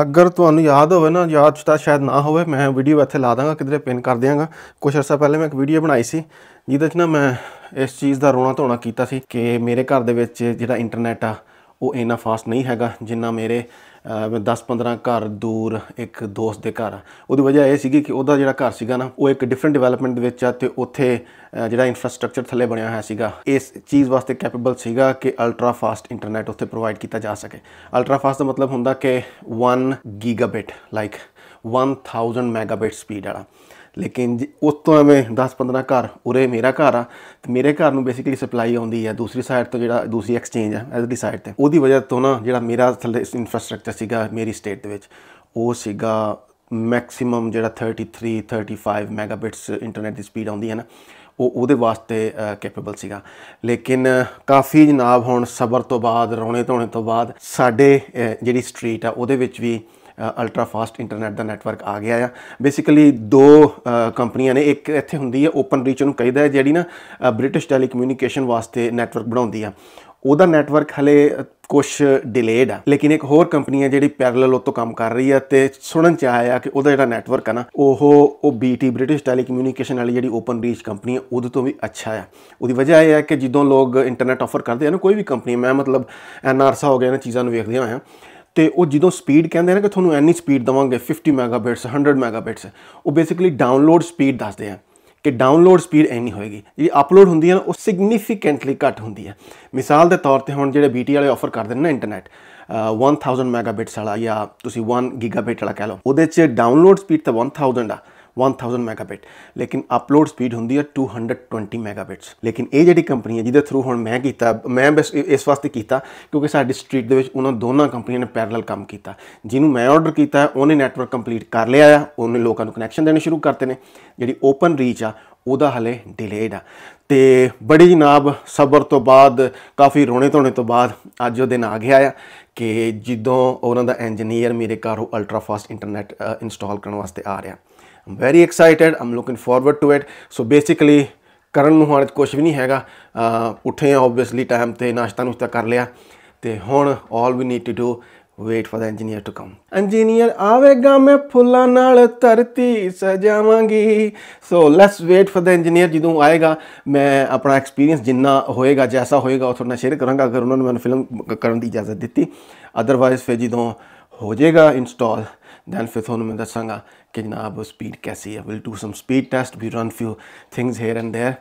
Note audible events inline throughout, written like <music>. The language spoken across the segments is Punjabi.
ਅਗਰ ਤੁਹਾਨੂੰ ਯਾਦ ਹੋਵੇ ਨਾ ਯਾਦ ਤਾਂ ਸ਼ਾਇਦ ਨਾ ਹੋਵੇ ਮੈਂ ਵੀਡੀਓ ਇੱਥੇ ਲਾ ਦਾਂਗਾ ਕਿਧਰੇ ਪਿਨ ਕਰ ਦਿਆਂਗਾ ਕੁਝ ਅਰਸਾ ਪਹਿਲੇ ਮੈਂ ਇੱਕ ਵੀਡੀਓ ਬਣਾਈ ਸੀ ਜਿਹਦੇ 'ਚ ਨਾ ਮੈਂ ਇਸ ਚੀਜ਼ ਦਾ ਰੋਣਾ ਧੋਣਾ ਕੀਤਾ ਸੀ ਕਿ ਮੇਰੇ ਘਰ ਦੇ ਵਿੱਚ ਜਿਹੜਾ ਇੰਟਰਨੈਟ ਆ ਉਹ ਇੰਨਾ ਫਾਸਟ ਨਹੀਂ ਹੈਗਾ ਜਿੰਨਾ ਮੇਰੇ 10-15 ਘਰ ਦੂਰ ਇੱਕ ਦੋਸਤ ਦੇ ਘਰ ਉਹਦੀ ਵਜ੍ਹਾ ਇਹ ਸੀਗੀ ਕਿ ਉਹਦਾ ਜਿਹੜਾ ਘਰ ਸੀਗਾ ਨਾ ਉਹ ਇੱਕ ਡਿਫਰੈਂਟ ਡਿਵੈਲਪਮੈਂਟ ਦੇ ਵਿੱਚ ਆ ਤੇ ਉੱਥੇ ਜਿਹੜਾ ਇਨਫਰਾਸਟ੍ਰਕਚਰ ਥੱਲੇ ਬਣਿਆ ਹੋਇਆ ਸੀਗਾ ਇਸ ਚੀਜ਼ ਵਾਸਤੇ ਕੈਪੇਬਲ ਸੀਗਾ ਕਿ ਅਲਟਰਾ ਫਾਸਟ ਇੰਟਰਨੈਟ ਉੱਥੇ ਪ੍ਰੋਵਾਈਡ ਕੀਤਾ ਜਾ ਸਕੇ ਅਲਟਰਾ ਫਾਸਟ ਦਾ ਮਤਲਬ ਹੁੰਦਾ ਕਿ 1 ਗੀਗਾਬਿਟ ਲਾਈਕ 1000 ਮੈਗਾਬਿਟ ਸਪੀਡ ਵਾਲਾ ਲੇਕਿਨ ਉਸ ਤੋਂ ਐਵੇਂ 10-15 ਘਰ ਉਰੇ ਮੇਰਾ ਘਰ ਆ ਤੇ ਮੇਰੇ ਘਰ ਨੂੰ ਬੇਸਿਕਲੀ ਸਪਲਾਈ ਆਉਂਦੀ ਹੈ ਦੂਸਰੀ ਸਾਈਡ ਤੋਂ ਜਿਹੜਾ ਦੂਸਰੀ ਐਕਸਚੇਂਜ ਆ ਦੀ ਸਾਈਡ ਤੇ ਉਹਦੀ ਵਜ੍ਹਾ ਤੋਂ ਨਾ ਜਿਹੜਾ ਮੇਰਾ ਥੱਲੇ ਇਨਫਰਾਸਟ੍ਰਕਚਰ ਸੀਗਾ ਮੇਰੀ ਸਟੇਟ ਦੇ ਵਿੱਚ ਉਹ ਸੀਗਾ ਮੈਕਸਿਮਮ ਜਿਹੜਾ 33 35 ਮੈਗਾਬਿਟਸ ਇੰਟਰਨੈਟ ਦੀ ਸਪੀਡ ਆਉਂਦੀ ਹੈ ਨਾ ਉਹ ਉਹਦੇ ਵਾਸਤੇ ਕੈਪੇਬਲ ਸੀਗਾ ਲੇਕਿਨ ਕਾਫੀ ਜਨਾਬ ਹੁਣ ਸਬਰ ਤੋਂ ਬਾਅਦ ਰੋਣੇ ਧੋਣੇ ਤੋਂ ਬਾਅਦ ਸਾਡੇ ਜਿਹੜੀ ਸਟਰੀਟ ਆ ਉਹਦੇ ਵਿੱਚ ਵੀ ਅਲਟਰਾ ਫਾਸਟ ਇੰਟਰਨੈਟ ਦਾ ਨੈਟਵਰਕ ਆ ਗਿਆ ਆ ਬੇਸਿਕਲੀ ਦੋ ਕੰਪਨੀਆਂ ਨੇ ਇੱਕ ਇੱਥੇ ਹੁੰਦੀ ਹੈ ਓਪਨ ਰੀਚ ਨੂੰ ਕਹਿੰਦਾ ਹੈ ਜਿਹੜੀ ਨਾ ਬ੍ਰਿਟਿਸ਼ ਟੈਲੀਕਮਿਊਨੀਕੇਸ਼ਨ ਵਾਸਤੇ ਨੈਟਵਰਕ ਬਣਾਉਂਦੀ ਆ ਉਹਦਾ ਨੈਟਵਰਕ ਹਲੇ ਕੁਝ ਡਿਲੇਡ ਆ ਲੇਕਿਨ ਇੱਕ ਹੋਰ ਕੰਪਨੀ ਹੈ ਜਿਹੜੀ ਪੈਰਲਲ ਉਤੋਂ ਕੰਮ ਕਰ ਰਹੀ ਹੈ ਤੇ ਸੁਣਨ ਚ ਆਇਆ ਕਿ ਉਹਦਾ ਜਿਹੜਾ ਨੈਟਵਰਕ ਆ ਨਾ ਉਹ ਉਹ ਬੀਟੀ ਬ੍ਰਿਟਿਸ਼ ਟੈਲੀਕਮਿਊਨੀਕੇਸ਼ਨ ਵਾਲੀ ਜਿਹੜੀ ਓਪਨ ਰੀਚ ਕੰਪਨੀ ਹੈ ਉਹਦੇ ਤੋਂ ਵੀ ਅੱਛਾ ਆ ਉਹਦੀ ਵਜ੍ਹਾ ਇਹ ਹੈ ਕਿ ਜਦੋਂ ਲੋਕ ਇੰਟਰਨੈਟ ਆਫਰ ਕਰਦੇ ਆ ਨਾ ਕੋਈ ਵੀ ਕੰਪਨੀ ਮੈਂ ਮਤਲਬ ਐਨਆਰਸਾ ਹੋ ਗਿਆ ਇਹਨਾਂ ਚੀਜ਼ਾਂ ਨੂੰ ਵੇਖਦੇ ਆਇਆ ਤੇ ਉਹ ਜਦੋਂ ਸਪੀਡ ਕਹਿੰਦੇ ਨੇ ਕਿ ਤੁਹਾਨੂੰ ਐਨੀ ਸਪੀਡ ਦਵਾਂਗੇ 50 ਮੈਗਾਬਿਟਸ 100 ਮੈਗਾਬਿਟਸ ਉਹ ਬੇਸਿਕਲੀ ਡਾਊਨਲੋਡ ਸਪੀਡ ਦੱਸਦੇ ਆ ਕਿ ਡਾਊਨਲੋਡ ਸਪੀਡ ਐਨੀ ਹੋਏਗੀ ਜਿਹੜੀ ਅਪਲੋਡ ਹੁੰਦੀ ਹੈ ਉਹ ਸਿਗਨੀਫੀਕੈਂਟਲੀ ਘੱਟ ਹੁੰਦੀ ਹੈ ਮਿਸਾਲ ਦੇ ਤੌਰ ਤੇ ਹੁਣ ਜਿਹੜੇ BT ਵਾਲੇ ਆਫਰ ਕਰਦੇ ਨੇ ਨਾ ਇੰਟਰਨੈਟ 1000 ਮੈਗਾਬਿਟਸ ਵਾਲਾ ਜਾਂ ਤੁਸੀਂ 1 ਗੀਗਾਬਿਟ ਵਾਲਾ ਕਹ ਲਓ ਉਹਦੇ 'ਚ ਡਾਊਨਲੋਡ ਸਪੀਡ ਤਾਂ 1000 ਆ 1000 ਮੈਗਾਬਿਟ ਲੇਕਿਨ ਅਪਲੋਡ ਸਪੀਡ ਹੁੰਦੀ ਹੈ 220 ਮੈਗਾਬਿਟਸ ਲੇਕਿਨ ਇਹ ਜਿਹੜੀ ਕੰਪਨੀ ਹੈ ਜਿਹਦੇ ਥਰੂ ਹੁਣ ਮੈਂ ਕੀਤਾ ਮੈਂ ਬਸ ਇਸ ਵਾਸਤੇ ਕੀਤਾ ਕਿਉਂਕਿ ਸਾਡੀ ਸਟਰੀਟ ਦੇ ਵਿੱਚ ਉਹਨਾਂ ਦੋਨਾਂ ਕੰਪਨੀਆਂ ਨੇ ਪੈਰਲਲ ਕੰਮ ਕੀਤਾ ਜਿਹਨੂੰ ਮੈਂ ਆਰਡਰ ਕੀਤਾ ਉਹਨੇ ਨੈਟਵਰਕ ਕੰਪਲੀਟ ਕਰ ਲਿਆ ਆ ਉਹਨੇ ਲੋਕਾਂ ਨੂੰ ਕਨੈਕਸ਼ਨ ਦੇਣੇ ਸ਼ੁਰੂ ਕਰਤੇ ਨੇ ਜਿਹੜੀ ਓਪਨ ਰੀਚ ਆ ਉਹਦਾ ਹਲੇ ਡਿਲੇਡ ਆ ਤੇ ਬੜੀ ਜਨਾਬ ਸਬਰ ਤੋਂ ਬਾਅਦ ਕਾਫੀ ਰੋਣੇ ਧੋਣੇ ਤੋਂ ਬਾਅਦ ਅੱਜ ਉਹ ਦਿਨ ਆ ਗਿਆ ਆ ਕਿ ਜਦੋਂ ਉਹਨਾਂ ਦਾ ਇੰਜੀਨੀਅਰ ਮੇਰੇ ਘਰੋਂ ਅਲਟਰਾ ਫਾਸਟ ਇੰਟਰਨੈਟ ਇੰਸਟਾਲ ਕਰਨ ਵਾਸਤੇ ਆ ਰਿਹਾ I'm very excited. I'm looking forward to it. So basically ਕਰਨ ਨੂੰ ਹੁਣ ਕੁਝ ਵੀ ਨਹੀਂ ਹੈਗਾ ਉੱਠੇ ਆਬਵੀਅਸਲੀ ਟਾਈਮ ਤੇ ਨਾਸ਼ਤਾ ਨੂੰ ਤਾਂ ਕਰ ਲਿਆ ਤੇ ਹੁਣ all we need to do wait for the engineer to come engineer ਆਵੇਗਾ ਮੈਂ ਫੁੱਲਾਂ ਨਾਲ ਧਰਤੀ ਸਜਾਵਾਂਗੀ so let's wait for the engineer ਜਦੋਂ ਆਏਗਾ ਮੈਂ ਆਪਣਾ ਐਕਸਪੀਰੀਅੰਸ ਜਿੰਨਾ ਹੋਏਗਾ ਜੈਸਾ ਹੋਏਗਾ ਉਹ ਤੁਹਾਨੂੰ ਸ਼ੇਅਰ ਕਰਾਂਗਾ ਅਗਰ ਉਹਨਾਂ ਨੇ ਮੈਨੂੰ ਫਿਲਮ ਕਰਨ ਦੀ ਇਜਾਜ਼ਤ ਦਿੱਤੀ ਅਦਰਵਾਇਜ਼ ਫਿਰ ਜਦੋਂ ਹੋ ਜਾਏਗਾ ਇੰਸਟਾਲ ਦੈਨ ਫਿਰ ਤੁਹਾਨੂੰ ਮੈਂ ਦੱਸਾਂਗਾ ਕਿ ਜਨਾਬ ਸਪੀਡ ਕੈਸੀ ਹੈ will do some speed test we run few things here and there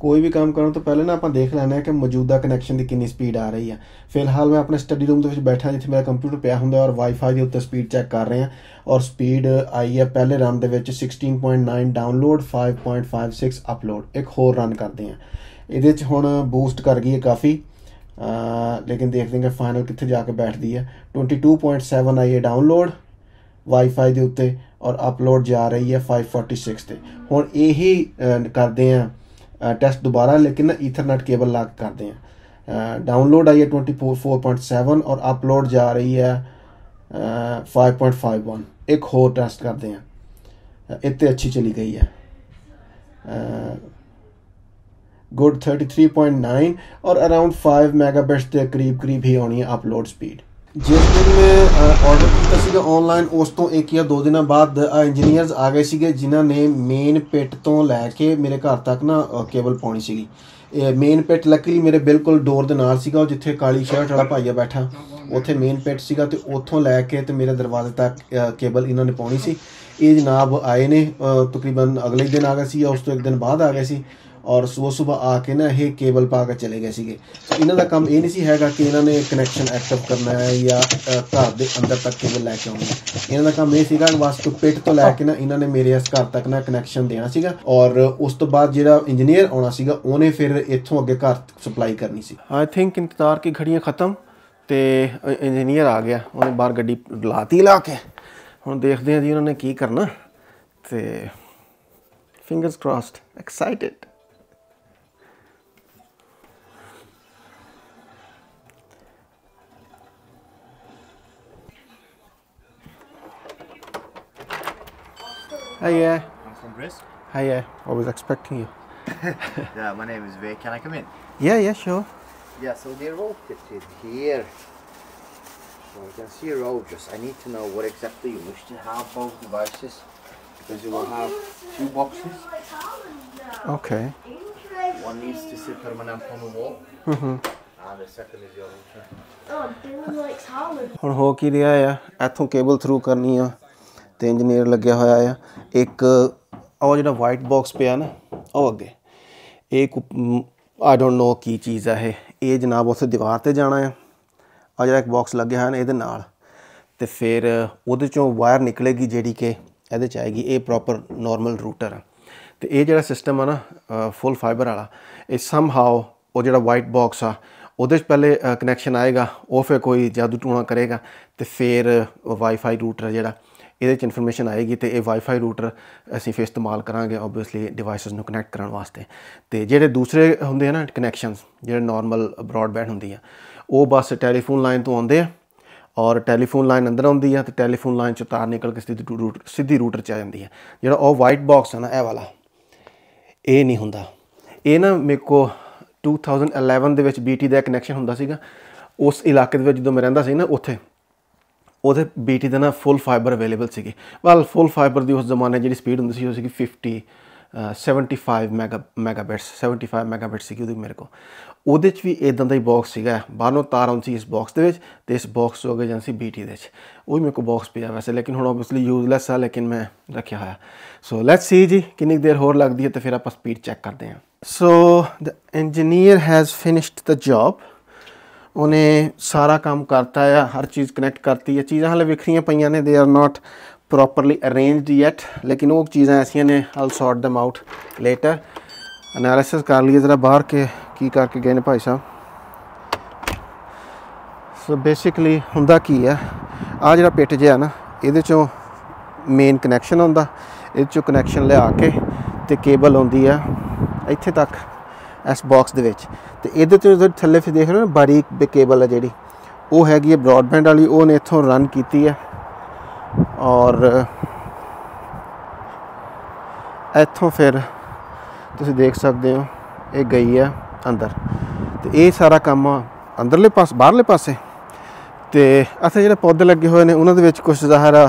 ਕੋਈ ਵੀ ਕੰਮ ਕਰਨ ਤੋਂ ਪਹਿਲੇ ਨਾ ਆਪਾਂ ਦੇਖ ਲੈਣਾ ਹੈ ਕਿ ਮੌਜੂਦਾ ਕਨੈਕਸ਼ਨ ਦੀ ਕਿੰਨੀ ਸਪੀਡ ਆ ਰਹੀ ਹੈ ਫਿਲਹਾਲ ਮੈਂ ਆਪਣੇ ਸਟੱਡੀ ਰੂਮ ਦੇ ਵਿੱਚ ਬੈਠਾ ਜਿੱਥੇ ਮੇਰਾ ਕੰਪਿਊਟਰ ਪਿਆ ਹੁੰਦਾ ਔਰ ਵਾਈਫਾਈ ਦੇ ਉੱਤੇ ਸਪੀਡ ਚੈੱਕ ਕਰ ਰਹੇ ਹਾਂ ਔਰ ਸਪੀਡ ਆਈ ਹੈ ਪਹਿਲੇ ਰਨ ਦੇ ਵਿੱਚ 16.9 ਡਾਊਨਲੋਡ 5.56 ਅਪਲੋਡ ਇੱਕ ਹੋਰ ਰਨ ਕਰਦੇ ਹਾਂ ਇਹਦੇ ਵਿੱਚ ਹੁਣ ਬੂਸਟ ਕਰ ਗਈ ਹੈ ਕਾਫੀ लेकिन ਦੇਖ ਦੇਂਗੇ ਫਾਈਨਲ ਕਿੱਥੇ ਜਾ ਕੇ ਬੈਠਦੀ ਹੈ 22.7 ਆਈ ਹੈ ਡਾਊਨਲੋਡ ਵਾਈਫਾਈ ਦੇ ਉੱਤੇ ਔਰ ਅਪਲੋਡ ਜਾ ਰਹੀ ਹੈ 546 ਤੇ ਹੁਣ ਇਹੀ ਕਰਦੇ ਆ ਟੈਸਟ ਦੁਬਾਰਾ ਲੇਕਿਨ ਈਥਰਨੈਟ ਕੇਬਲ ਲਾ ਕੇ ਕਰਦੇ ਆ ਡਾਊਨਲੋਡ ਆਈ ਹੈ 24.7 ਔਰ ਅਪਲੋਡ ਜਾ ਰਹੀ ਹੈ 5.51 ਇੱਕ ਹੋਰ ਟੈਸਟ ਕਰਦੇ ਆ ਇੱਥੇ ਅੱਛੀ ਚਲੀ ਗਈ ਹੈ ਗੁੱਡ 33.9 ਔਰ ਅਰਾਊਂਡ 5 ਮੈਗਾਬਿਟਸ ਦੇ ਕਰੀਬ ਕਰੀਬ ਹੀ ਆਉਣੀ ਹੈ ਅਪਲੋਡ ਸਪੀਡ ਜਿਸ ਦਿਨ ਮੈਂ ਆਰਡਰ ਕੀਤਾ ਸੀਗਾ ਆਨਲਾਈਨ ਉਸ ਤੋਂ ਇੱਕ ਜਾਂ ਦੋ ਦਿਨਾਂ ਬਾਅਦ ਇੰਜੀਨੀਅਰਸ ਆ ਗਏ ਸੀਗੇ ਜਿਨ੍ਹਾਂ ਨੇ ਮੇਨ ਪਿੱਟ ਤੋਂ ਲੈ ਕੇ ਮੇਰੇ ਘਰ ਤੱਕ ਨਾ ਕੇਬਲ ਪਾਉਣੀ ਸੀਗੀ ਇਹ ਮੇਨ ਪਿੱਟ ਲੱਕਲੀ ਮੇਰੇ ਬਿਲਕੁਲ ਡੋਰ ਦੇ ਨਾਲ ਸੀਗਾ ਜਿੱਥੇ ਕਾਲੀ ਸ਼ਰਟ ਵਾਲਾ ਭਾਈਆ ਬੈਠਾ ਉੱਥੇ ਮੇਨ ਪਿੱਟ ਸੀਗਾ ਤੇ ਉੱਥੋਂ ਲੈ ਕੇ ਤੇ ਮੇਰੇ ਦਰਵਾਜ਼ੇ ਤੱਕ ਕੇਬਲ ਇਹਨਾਂ ਨੇ ਪਾਉਣੀ ਸੀ ਇਹ ਜਨਾਬ ਆਏ ਨੇ ਤਕਰੀਬਨ ਅਗਲੇ ਦਿਨ ਆ ਗਏ ਸੀ ਜਾਂ ਉਸ ਤੋਂ ਇੱਕ ਦਿਨ ਬਾਅਦ ਆ ਗਏ ਸੀ ਔਰ ਸਵੇਰ ਸਵੇਰ ਆ ਕੇ ਨਾ ਇਹ ਕੇਬਲ ਪਾ ਕੇ ਚਲੇ ਗਏ ਸੀਗੇ ਇਹਨਾਂ ਦਾ ਕੰਮ ਇਹ ਨਹੀਂ ਸੀ ਹੈਗਾ ਕਿ ਇਹਨਾਂ ਨੇ ਕਨੈਕਸ਼ਨ ਐਕਟਿਵ ਕਰਨਾ ਹੈ ਜਾਂ ਘਰ ਦੇ ਅੰਦਰ ਤੱਕ ਕੇਬਲ ਲੈ ਕੇ ਆਉਣਾ ਹੈ ਇਹਨਾਂ ਦਾ ਕੰਮ ਇਹ ਸੀਗਾ ਵਾਸਤੂ ਪਿੱਟ ਤੋਂ ਲੈ ਕੇ ਨਾ ਇਹਨਾਂ ਨੇ ਮੇਰੇ ਇਸ ਘਰ ਤੱਕ ਨਾ ਕਨੈਕਸ਼ਨ ਦੇਣਾ ਸੀਗਾ ਔਰ ਉਸ ਤੋਂ ਬਾਅਦ ਜਿਹੜਾ ਇੰਜੀਨੀਅਰ ਆਉਣਾ ਸੀਗਾ ਉਹਨੇ ਫਿਰ ਇੱਥੋਂ ਅੱਗੇ ਘਰ ਸਪਲਾਈ ਕਰਨੀ ਸੀ ਆਈ ਥਿੰਕ ਇੰਤਜ਼ਾਰ ਕੀ ਘੜੀਆਂ ਖਤਮ ਤੇ ਇੰਜੀਨੀਅਰ ਆ ਗਿਆ ਉਹਨੇ ਬਾਹਰ ਗੱਡੀ ਲਾਤੀ ਲਾ ਕੇ ਹੁਣ ਦੇਖਦੇ ਹਾਂ ਜੀ ਉਹਨਾਂ ਨੇ ਕੀ ਕਰਨਾ ਤੇ fingers crossed excited Hiya, yeah. I'm from Brisk. yeah. I was expecting you. <laughs> yeah, my name is Vic. Can I come in? Yeah, yeah, sure. Yeah, so they wrote it fitted here. So you can see Rogers. I need to know what exactly you wish to have both devices because you will have two boxes. Okay. One needs to sit permanent on the wall. -hmm. And the second is your router. Oh, Dylan likes Holland. ਹੁਣ ਹੋ yeah, I ਆ ਇੱਥੋਂ cable through, ਕਰਨੀ ਆ ਤੇ ਇੰਜੀਨੀਅਰ ਲੱਗਿਆ ਹੋਇਆ ਆ ਇੱਕ ਉਹ ਜਿਹੜਾ ਵਾਈਟ ਬਾਕਸ ਪਿਆ ਨਾ ਉਹ ਅੱਗੇ ਇਹ ਆਈ ਡੋਨਟ ਨੋ ਕੀ ਚੀਜ਼ ਆ ਇਹ ਇਹ ਜਨਾਬ ਉਸ ਦੀਵਾਰ ਤੇ ਜਾਣਾ ਆ ਆ ਜਿਹੜਾ ਇੱਕ ਬਾਕਸ ਲੱਗਿਆ ਹੋਇਆ ਨਾ ਇਹਦੇ ਨਾਲ ਤੇ ਫਿਰ ਉਹਦੇ ਚੋਂ ਵਾਇਰ ਨਿਕਲੇਗੀ ਜਿਹੜੀ ਕਿ ਇਹਦੇ ਚ ਆਏਗੀ ਇਹ ਪ੍ਰੋਪਰ ਨਾਰਮਲ ਰੂਟਰ ਆ ਤੇ ਇਹ ਜਿਹੜਾ ਸਿਸਟਮ ਆ ਨਾ ਫੁੱਲ ਫਾਈਬਰ ਵਾਲਾ ਇਹ ਸਮ ਹਾਉ ਉਹ ਜਿਹੜਾ ਵਾਈਟ ਬਾਕਸ ਆ ਉਹਦੇ ਚ ਪਹਿਲੇ ਕਨੈਕਸ਼ਨ ਆਏਗਾ ਉਹ ਫੇ ਕੋਈ ਜਾਦੂ ਟੂਣਾ ਕਰੇਗਾ ਤੇ ਫਿਰ ਵਾਈਫਾਈ ਰੂਟਰ ਜਿਹੜਾ ਇਹਦੇ ਚ ਇਨਫੋਰਮੇਸ਼ਨ ਆਏਗੀ ਤੇ ਇਹ ਵਾਈਫਾਈ ਰੂਟਰ ਅਸੀਂ ਫੇਰ ਇਸਤੇਮਾਲ ਕਰਾਂਗੇ ਆਬਵੀਅਸਲੀ ਡਿਵਾਈਸਸ ਨੂੰ ਕਨੈਕਟ ਕਰਨ ਵਾਸਤੇ ਤੇ ਜਿਹੜੇ ਦੂਸਰੇ ਹੁੰਦੇ ਆ ਨਾ ਕਨੈਕਸ਼ਨਸ ਜਿਹੜੇ ਨਾਰਮਲ ਬ੍ਰਾਡਬੈਂਡ ਹੁੰਦੀ ਆ ਉਹ ਬਸ ਟੈਲੀਫੋਨ ਲਾਈਨ ਤੋਂ ਆਉਂਦੇ ਆ ਔਰ ਟੈਲੀਫੋਨ ਲਾਈਨ ਅੰਦਰ ਆਉਂਦੀ ਆ ਤੇ ਟੈਲੀਫੋਨ ਲਾਈਨ ਚੋਂ ਤਾਰ ਨਿਕਲ ਕੇ ਸਿੱਧੀ ਰੂਟ ਸਿੱਧੀ ਰੂਟਰ ਚ ਆ ਜਾਂਦੀ ਆ ਜਿਹੜਾ ਉਹ ਵਾਈਟ ਬਾਕਸ ਆ ਨਾ ਇਹ ਵਾਲਾ ਇਹ ਨਹੀਂ ਹੁੰਦਾ ਇਹ ਨਾ ਮੇਰੇ ਕੋ 2011 ਦੇ ਵਿੱਚ BT ਦਾ ਕਨੈਕਸ਼ਨ ਹੁੰਦਾ ਸੀਗਾ ਉਸ ਇਲਾਕੇ ਦੇ ਵਿੱਚ ਜਦੋਂ ਮੈਂ ਰਹਿੰਦਾ ਸੀ ਨਾ ਉੱਥੇ ਉਹਦੇ ਬੀਟੀ ਦੇ ਨਾਲ ਫੁੱਲ ਫਾਈਬਰ ਅਵੇਲੇਬਲ ਸੀਗੇ ਵੈਲ ਫੁੱਲ ਫਾਈਬਰ ਦੀ ਉਸ ਜ਼ਮਾਨੇ ਜਿਹੜੀ ਸਪੀਡ ਹੁੰਦੀ ਸੀ ਉਹ ਸੀਗੀ 50 75 ਮੈਗਾ ਮੈਗਾਬਿਟਸ 75 ਮੈਗਾਬਿਟਸ ਸੀਗੀ ਉਹਦੀ ਮੇਰੇ ਕੋ ਉਹਦੇ ਚ ਵੀ ਇਦਾਂ ਦਾ ਹੀ ਬਾਕਸ ਸੀਗਾ ਬਾਹਰੋਂ ਤਾਰ ਆਉਂਦੀ ਸੀ ਇਸ ਬਾਕਸ ਦੇ ਵਿੱਚ ਤੇ ਇਸ ਬਾਕਸ ਤੋਂ ਅਗੇ ਜਾਂਦੀ ਸੀ ਬੀਟੀ ਦੇ ਚ ਉਹ ਵੀ ਮੇਰੇ ਕੋ ਬਾਕਸ ਪਿਆ ਵੈਸੇ ਲੇਕਿਨ ਹੁਣ ਆਬਵੀਅਸਲੀ ਯੂਜ਼ਲੈਸ ਆ ਲੇਕਿਨ ਮੈਂ ਰੱਖਿਆ ਹੋਇਆ ਸੋ ਲੈਟਸ ਸੀ ਜੀ ਕਿੰਨੀ ਦੇਰ ਹੋਰ ਲੱਗਦੀ ਹੈ ਤੇ ਫਿਰ ਆਪਾਂ ਸਪੀਡ ਚੈੱਕ ਕਰਦੇ ਹਾਂ so the engineer has finished the job ਉਹਨੇ ਸਾਰਾ ਕੰਮ ਕਰਤਾ ਆ ਹਰ ਚੀਜ਼ ਕਨੈਕਟ ਕਰਤੀ ਆ ਚੀਜ਼ਾਂ ਹਲੇ ਵਿਖਰੀਆਂ ਪਈਆਂ ਨੇ they are not properly arranged yet ਲੇਕਿਨ ਉਹ ਚੀਜ਼ਾਂ ਐਸੀਆਂ ਨੇ I'll sort them out later analysis ਕਰ ਲਈਏ ਜ਼ਰਾ ਬਾਹਰ ਕੇ ਕੀ ਕਰਕੇ ਗਏ ਨੇ ਭਾਈ ਸਾਹਿਬ ਸੋ ਬੇਸਿਕਲੀ ਹੁੰਦਾ ਕੀ ਆ ਆ ਜਿਹੜਾ ਪਿੱਟ ਜਿਆ ਨਾ ਇਹਦੇ ਚੋਂ ਮੇਨ ਕਨੈਕਸ਼ਨ ਹੁੰਦਾ ਇਹ ਚੋਂ ਕਨੈਕਸ਼ਨ ਲਿਆ ਕੇ ਤੇ ਕੇਬਲ ਹੁੰਦੀ ਆ ਇੱਥੇ ਤੱਕ ਇਸ ਬਾਕਸ ਦੇ ਵਿੱਚ ਤੇ ਇਹਦੇ ਤੇ ਥੱਲੇ ਫਿਰ ਦੇਖ ਰਹੇ ਹੋ ਨਾ ਬਾਰੀਕ ਕੇਬਲ ਹੈ ਜਿਹੜੀ ਉਹ ਹੈਗੀ ਹੈ ਬ੍ਰਾਡਬੈਂਡ ਵਾਲੀ ਉਹ ਨੇ ਇੱਥੋਂ ਰਨ ਕੀਤੀ ਹੈ ਔਰ ਇੱਥੋਂ ਫਿਰ ਤੁਸੀਂ ਦੇਖ ਸਕਦੇ ਹੋ ਇਹ ਗਈ ਹੈ ਅੰਦਰ ਤੇ ਇਹ ਸਾਰਾ ਕੰਮ ਅੰਦਰਲੇ ਪਾਸ ਬਾਹਰਲੇ ਪਾਸੇ ਤੇ ਅਸਾਂ ਜਿਹੜੇ ਪੌਦੇ ਲੱਗੇ ਹੋਏ ਨੇ ਉਹਨਾਂ ਦੇ ਵਿੱਚ ਕੁਝ ਜ਼ਾਹਰ ਆ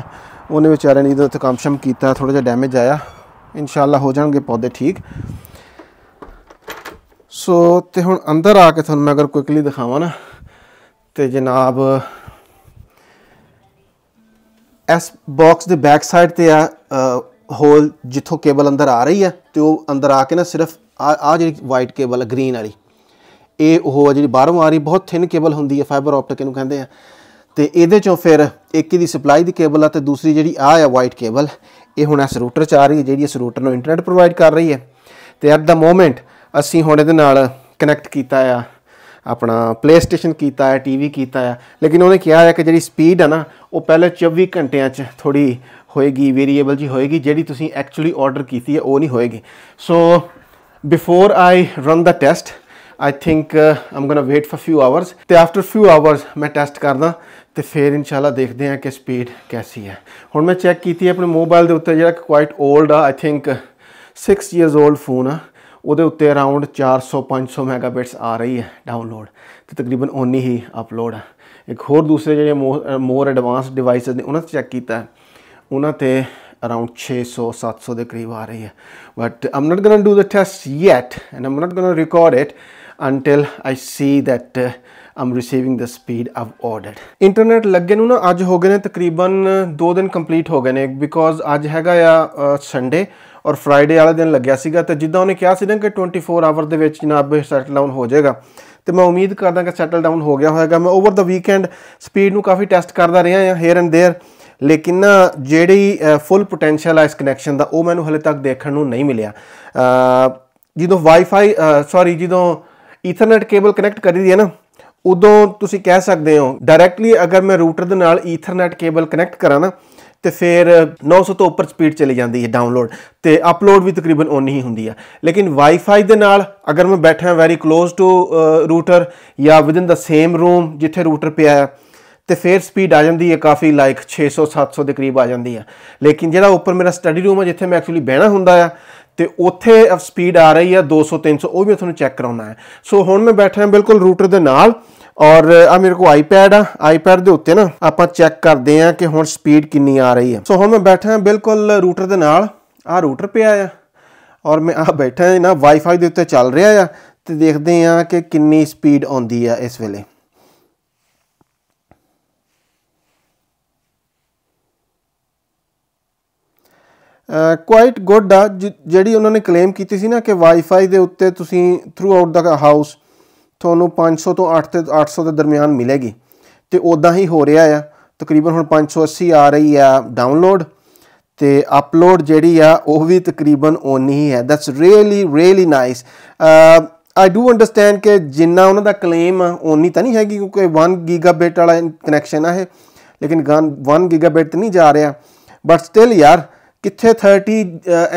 ਉਹਨੇ ਵਿਚਾਰੇ ਨੇ ਜਦੋਂ ਤੇ ਕੰਮ ਸ਼ਮ ਕੀਤਾ ਥੋੜਾ ਜਿਹਾ ਡੈਮੇਜ ਆਇਆ ਇਨਸ਼ਾਅੱਲਾ ਹੋ ਜਾਣਗੇ ਪੌਦੇ ਠੀਕ ਸੋ ਤੇ ਹੁਣ ਅੰਦਰ ਆ ਕੇ ਤੁਹਾਨੂੰ ਮੈਂ ਅਗਰ ਕੁਇਕਲੀ ਦਿਖਾਵਾਂ ਨਾ ਤੇ ਜਨਾਬ ਐਸ ਬਾਕਸ ਦੇ ਬੈਕ ਸਾਈਡ ਤੇ ਆ ਹੋਲ ਜਿੱਥੋਂ ਕੇਬਲ ਅੰਦਰ ਆ ਰਹੀ ਹੈ ਤੇ ਉਹ ਅੰਦਰ ਆ ਕੇ ਨਾ ਸਿਰਫ ਆ ਜਿਹੜੀ ਵਾਈਟ ਕੇਬਲ ਹੈ ਗ੍ਰੀਨ ਵਾਲੀ ਇਹ ਉਹ ਜਿਹੜੀ ਬਾਹਰੋਂ ਆ ਰਹੀ ਬਹੁਤ ਥਿਨ ਕੇਬਲ ਹੁੰਦੀ ਹੈ ਫਾਈਬਰ ਆਪਟਿਕ ਇਹਨੂੰ ਕਹਿੰਦੇ ਆ ਤੇ ਇਹਦੇ ਚੋਂ ਫਿਰ ਇੱਕ ਦੀ ਸਪਲਾਈ ਦੀ ਕੇਬਲ ਆ ਤੇ ਦੂਸਰੀ ਜਿਹੜੀ ਆ ਆ ਵਾਈਟ ਕੇਬਲ ਇਹ ਹੁਣ ਇਸ ਰੂਟਰ ਚ ਆ ਰਹੀ ਹੈ ਜਿਹੜੀ ਇਸ ਰੂਟਰ ਨੂੰ ਇੰਟਰਨੈਟ ਪ੍ਰੋਵਾਈਡ ਕਰ ਰਹੀ ਹੈ ਤੇ ਐਟ ਦਾ ਮੋਮੈਂਟ ਅਸੀਂ ਹੁਣ ਇਹਦੇ ਨਾਲ ਕਨੈਕਟ ਕੀਤਾ ਆ ਆਪਣਾ ਪਲੇਸਟੇਸ਼ਨ ਕੀਤਾ ਆ ਟੀਵੀ ਕੀਤਾ ਆ ਲੇਕਿਨ ਉਹਨੇ ਕਿਹਾ ਹੈ ਕਿ ਜਿਹੜੀ ਸਪੀਡ ਆ ਨਾ ਉਹ ਪਹਿਲੇ 24 ਘੰਟਿਆਂ 'ਚ ਥੋੜੀ ਹੋਏਗੀ ਵੇਰੀਏਬਲ ਜੀ ਹੋਏਗੀ ਜਿਹੜੀ ਤੁਸੀਂ ਐਕਚੁਅਲੀ ਆਰਡਰ ਕੀਤੀ ਹੈ ਉਹ ਨਹੀਂ ਹੋਏਗੀ so before I run the test I think I'm gonna wait for few hours ਤੇ ਆਫਟਰ ਫਿਊ ਆਵਰਸ ਮੈਂ ਟੈਸਟ ਕਰਦਾ ਤੇ ਫਿਰ ਇਨਸ਼ਾਅੱਲਾ ਦੇਖਦੇ ਹਾਂ ਕਿ ਸਪੀਡ ਕੈਸੀ ਹੈ ਹੁਣ ਮੈਂ ਚੈੱਕ ਕੀਤੀ ਆਪਣੇ ਮੋਬਾਈਲ ਦੇ ਉੱਤੇ ਜਿਹੜਾ ਕੁਆਇਟ 올ਡ ਆ I think 6 years old phone ਆ ਉਹਦੇ ਉੱਤੇ ਅਰਾਊਂਡ 400 500 ਮੈਗਾਬਿਟਸ ਆ ਰਹੀ ਹੈ ਡਾਊਨਲੋਡ ਤੇ ਤਕਰੀਬਨ ਓਨੀ ਹੀ ਅਪਲੋਡ ਹੈ ਇੱਕ ਹੋਰ ਦੂਸਰੇ ਜਿਹੜੇ ਮੋਰ ਐਡਵਾਂਸ ਡਿਵਾਈਸਸ ਨੇ ਉਹਨਾਂ ਤੇ ਚੈੱਕ ਕੀਤਾ ਉਹਨਾਂ ਤੇ ਅਰਾਊਂਡ 600 700 ਦੇ ਕਰੀਬ ਆ ਰਹੀ ਹੈ but I'm not goin' to do the test yet and I'm not goin' to record it until I see that I'm receiving the speed of order internet ਲੱਗੇ ਨੂੰ ਨਾ ਅੱਜ ਹੋ ਗਏ ਨੇ ਤਕਰੀਬਨ 2 ਦਿਨ ਕੰਪਲੀਟ ਹੋ ਗਏ ਨੇ ਬਿਕੋਜ਼ ਅੱਜ ਹੈਗਾ ਆ ਸੰਡੇ ਔਰ ਫਰਾਈਡੇ ਵਾਲੇ ਦਿਨ ਲੱਗਿਆ ਸੀਗਾ ਤੇ ਜਿੱਦਾਂ ਉਹਨੇ ਕਿਹਾ ਸੀ ਨਾ ਕਿ 24 ਆਵਰ ਦੇ ਵਿੱਚ ਜਨਾਬ ਇਹ ਸੈਟਲ ਡਾਊਨ ਹੋ ਜਾਏਗਾ ਤੇ ਮੈਂ ਉਮੀਦ ਕਰਦਾ ਕਿ ਸੈਟਲ ਡਾਊਨ ਹੋ ਗਿਆ ਹੋਵੇਗਾ ਮੈਂ ਓਵਰ ਦਾ ਵੀਕਐਂਡ ਸਪੀਡ ਨੂੰ ਕਾਫੀ ਟੈਸਟ ਕਰਦਾ ਰਿਹਾ ਹਾਂ ਹੇਅਰ ਐਂਡ ਥੇਅਰ ਲੇਕਿਨ ਜਿਹੜੀ ਫੁੱਲ ਪੋਟੈਂਸ਼ੀਅਲ ਆ ਇਸ ਕਨੈਕਸ਼ਨ ਦਾ ਉਹ ਮੈਨੂੰ ਹਲੇ ਤੱਕ ਦੇਖਣ ਨੂੰ ਨਹੀਂ ਮਿਲਿਆ ਜਦੋਂ ਵਾਈਫਾਈ ਸੌਰੀ ਜਦੋਂ ਈਥਰਨੈਟ ਕੇਬਲ ਕਨੈਕਟ ਕਰੀ ਦੀ ਹੈ ਨਾ ਉਦੋਂ ਤੁਸੀਂ ਕਹਿ ਸਕਦੇ ਹੋ ਡਾਇਰੈਕਟਲੀ ਅਗਰ ਮੈਂ ਰੂਟਰ ਦੇ ਨਾਲ ਈਥਰਨੈਟ ਕੇਬਲ ਕਨੈਕਟ ਕਰਾਂ ਨਾ ਤੇ ਫਿਰ 900 ਤੋਂ ਉੱਪਰ ਸਪੀਡ ਚਲੀ ਜਾਂਦੀ ਹੈ ਡਾਊਨਲੋਡ ਤੇ ਅਪਲੋਡ ਵੀ ਤਕਰੀਬਨ ਓਨੀ ਹੀ ਹੁੰਦੀ ਹੈ ਲੇਕਿਨ ਵਾਈਫਾਈ ਦੇ ਨਾਲ ਅਗਰ ਮੈਂ ਬੈਠਾ ਵੈਰੀ ক্লোਜ਼ ਟੂ ਰੂਟਰ ਜਾਂ ਵਿਦਨ ਦਾ ਸੇਮ ਰੂਮ ਜਿੱਥੇ ਰੂਟਰ ਪਿਆ ਹੈ ਤੇ ਫਿਰ ਸਪੀਡ ਆ ਜਾਂਦੀ ਹੈ ਕਾਫੀ ਲਾਈਕ 600 700 ਦੇ ਕਰੀਬ ਆ ਜਾਂਦੀ ਹੈ ਲੇਕਿਨ ਜਿਹੜਾ ਉੱਪਰ ਮੇਰਾ ਸਟੱਡੀ ਰੂਮ ਹੈ ਜਿੱਥੇ ਮੈਂ ਐਕਚੁਅਲੀ ਬਹਿਣਾ ਹੁੰਦਾ ਆ ਤੇ ਉੱਥੇ ਸਪੀਡ ਆ ਰਹੀ ਹੈ 200 300 ਉਹ ਵੀ ਮੈਂ ਤੁਹਾਨੂੰ ਚੈੱਕ ਕਰਾਉਣਾ ਹੈ ਸੋ ਹੁਣ ਮੈਂ ਬੈਠਾ ਹਾਂ ਬਿਲਕੁਲ ਰੂਟਰ ਦੇ ਨਾਲ ਔਰ ਆ ਮੇਰੇ ਕੋ ਆਈਪੈਡ ਆ ਆਈਪੈਡ ਦੇ ਉੱਤੇ ਨਾ ਆਪਾਂ ਚੈੱਕ ਕਰਦੇ ਆ ਕਿ ਹੁਣ ਸਪੀਡ ਕਿੰਨੀ ਆ ਰਹੀ ਹੈ ਸੋ ਹੁਣ ਮੈਂ ਬੈਠਾ ਹਾਂ ਬਿਲਕੁਲ ਰੂਟਰ ਦੇ ਨਾਲ ਆ ਰੂਟਰ ਪਿਆ ਆ ਔਰ ਮੈਂ ਆ ਬੈਠਾ ਹਾਂ ਨਾ ਵਾਈਫਾਈ ਦੇ ਉੱਤੇ ਚੱਲ ਰਿਹਾ ਆ ਤੇ ਦੇਖਦੇ ਆ ਕਿ ਕਿੰਨੀ ਸਪੀਡ ਆਉਂਦੀ ਆ ਇਸ ਵੇਲੇ ਕੁਆਇਟ ਗੁੱਡ ਆ ਜਿਹੜੀ ਉਹਨਾਂ ਨੇ ਕਲੇਮ ਕੀਤੀ ਸੀ ਨਾ ਕਿ ਵਾਈਫਾਈ ਦੇ ਉੱਤੇ ਤੁਸੀਂ ਥਰੂ ਆਊਟ ਦਾ ਹਾਊਸ ਤੁਹਾਨੂੰ 500 ਤੋਂ 8 ਤੇ 800 ਦੇ ਦਰਮਿਆਨ ਮਿਲੇਗੀ ਤੇ ਉਦਾਂ ਹੀ ਹੋ ਰਿਹਾ ਆ ਤਕਰੀਬਨ ਹੁਣ 580 ਆ ਰਹੀ ਆ ਡਾਊਨਲੋਡ ਤੇ ਅਪਲੋਡ ਜਿਹੜੀ ਆ ਉਹ ਵੀ ਤਕਰੀਬਨ ਓਨੀ ਹੀ ਹੈ that's really really nice I do understand ਕਿ ਜਿੰਨਾ ਉਹਨਾਂ ਦਾ ਕਲੇਮ ਓਨੀ ਤਾਂ ਨਹੀਂ ਹੈਗੀ ਕਿਉਂਕਿ 1 ਗੀਗਾਬਾਈਟ ਵਾਲਾ ਕਨੈਕਸ਼ਨ ਆ ਇਹ ਲੇਕਿਨ 1 ਗੀਗਾਬਾਈਟ ਨਹੀਂ ਜਾ ਰਿਹਾ ਬਟ ਸਟਿਲ ਯਾਰ ਕਿੱਥੇ 30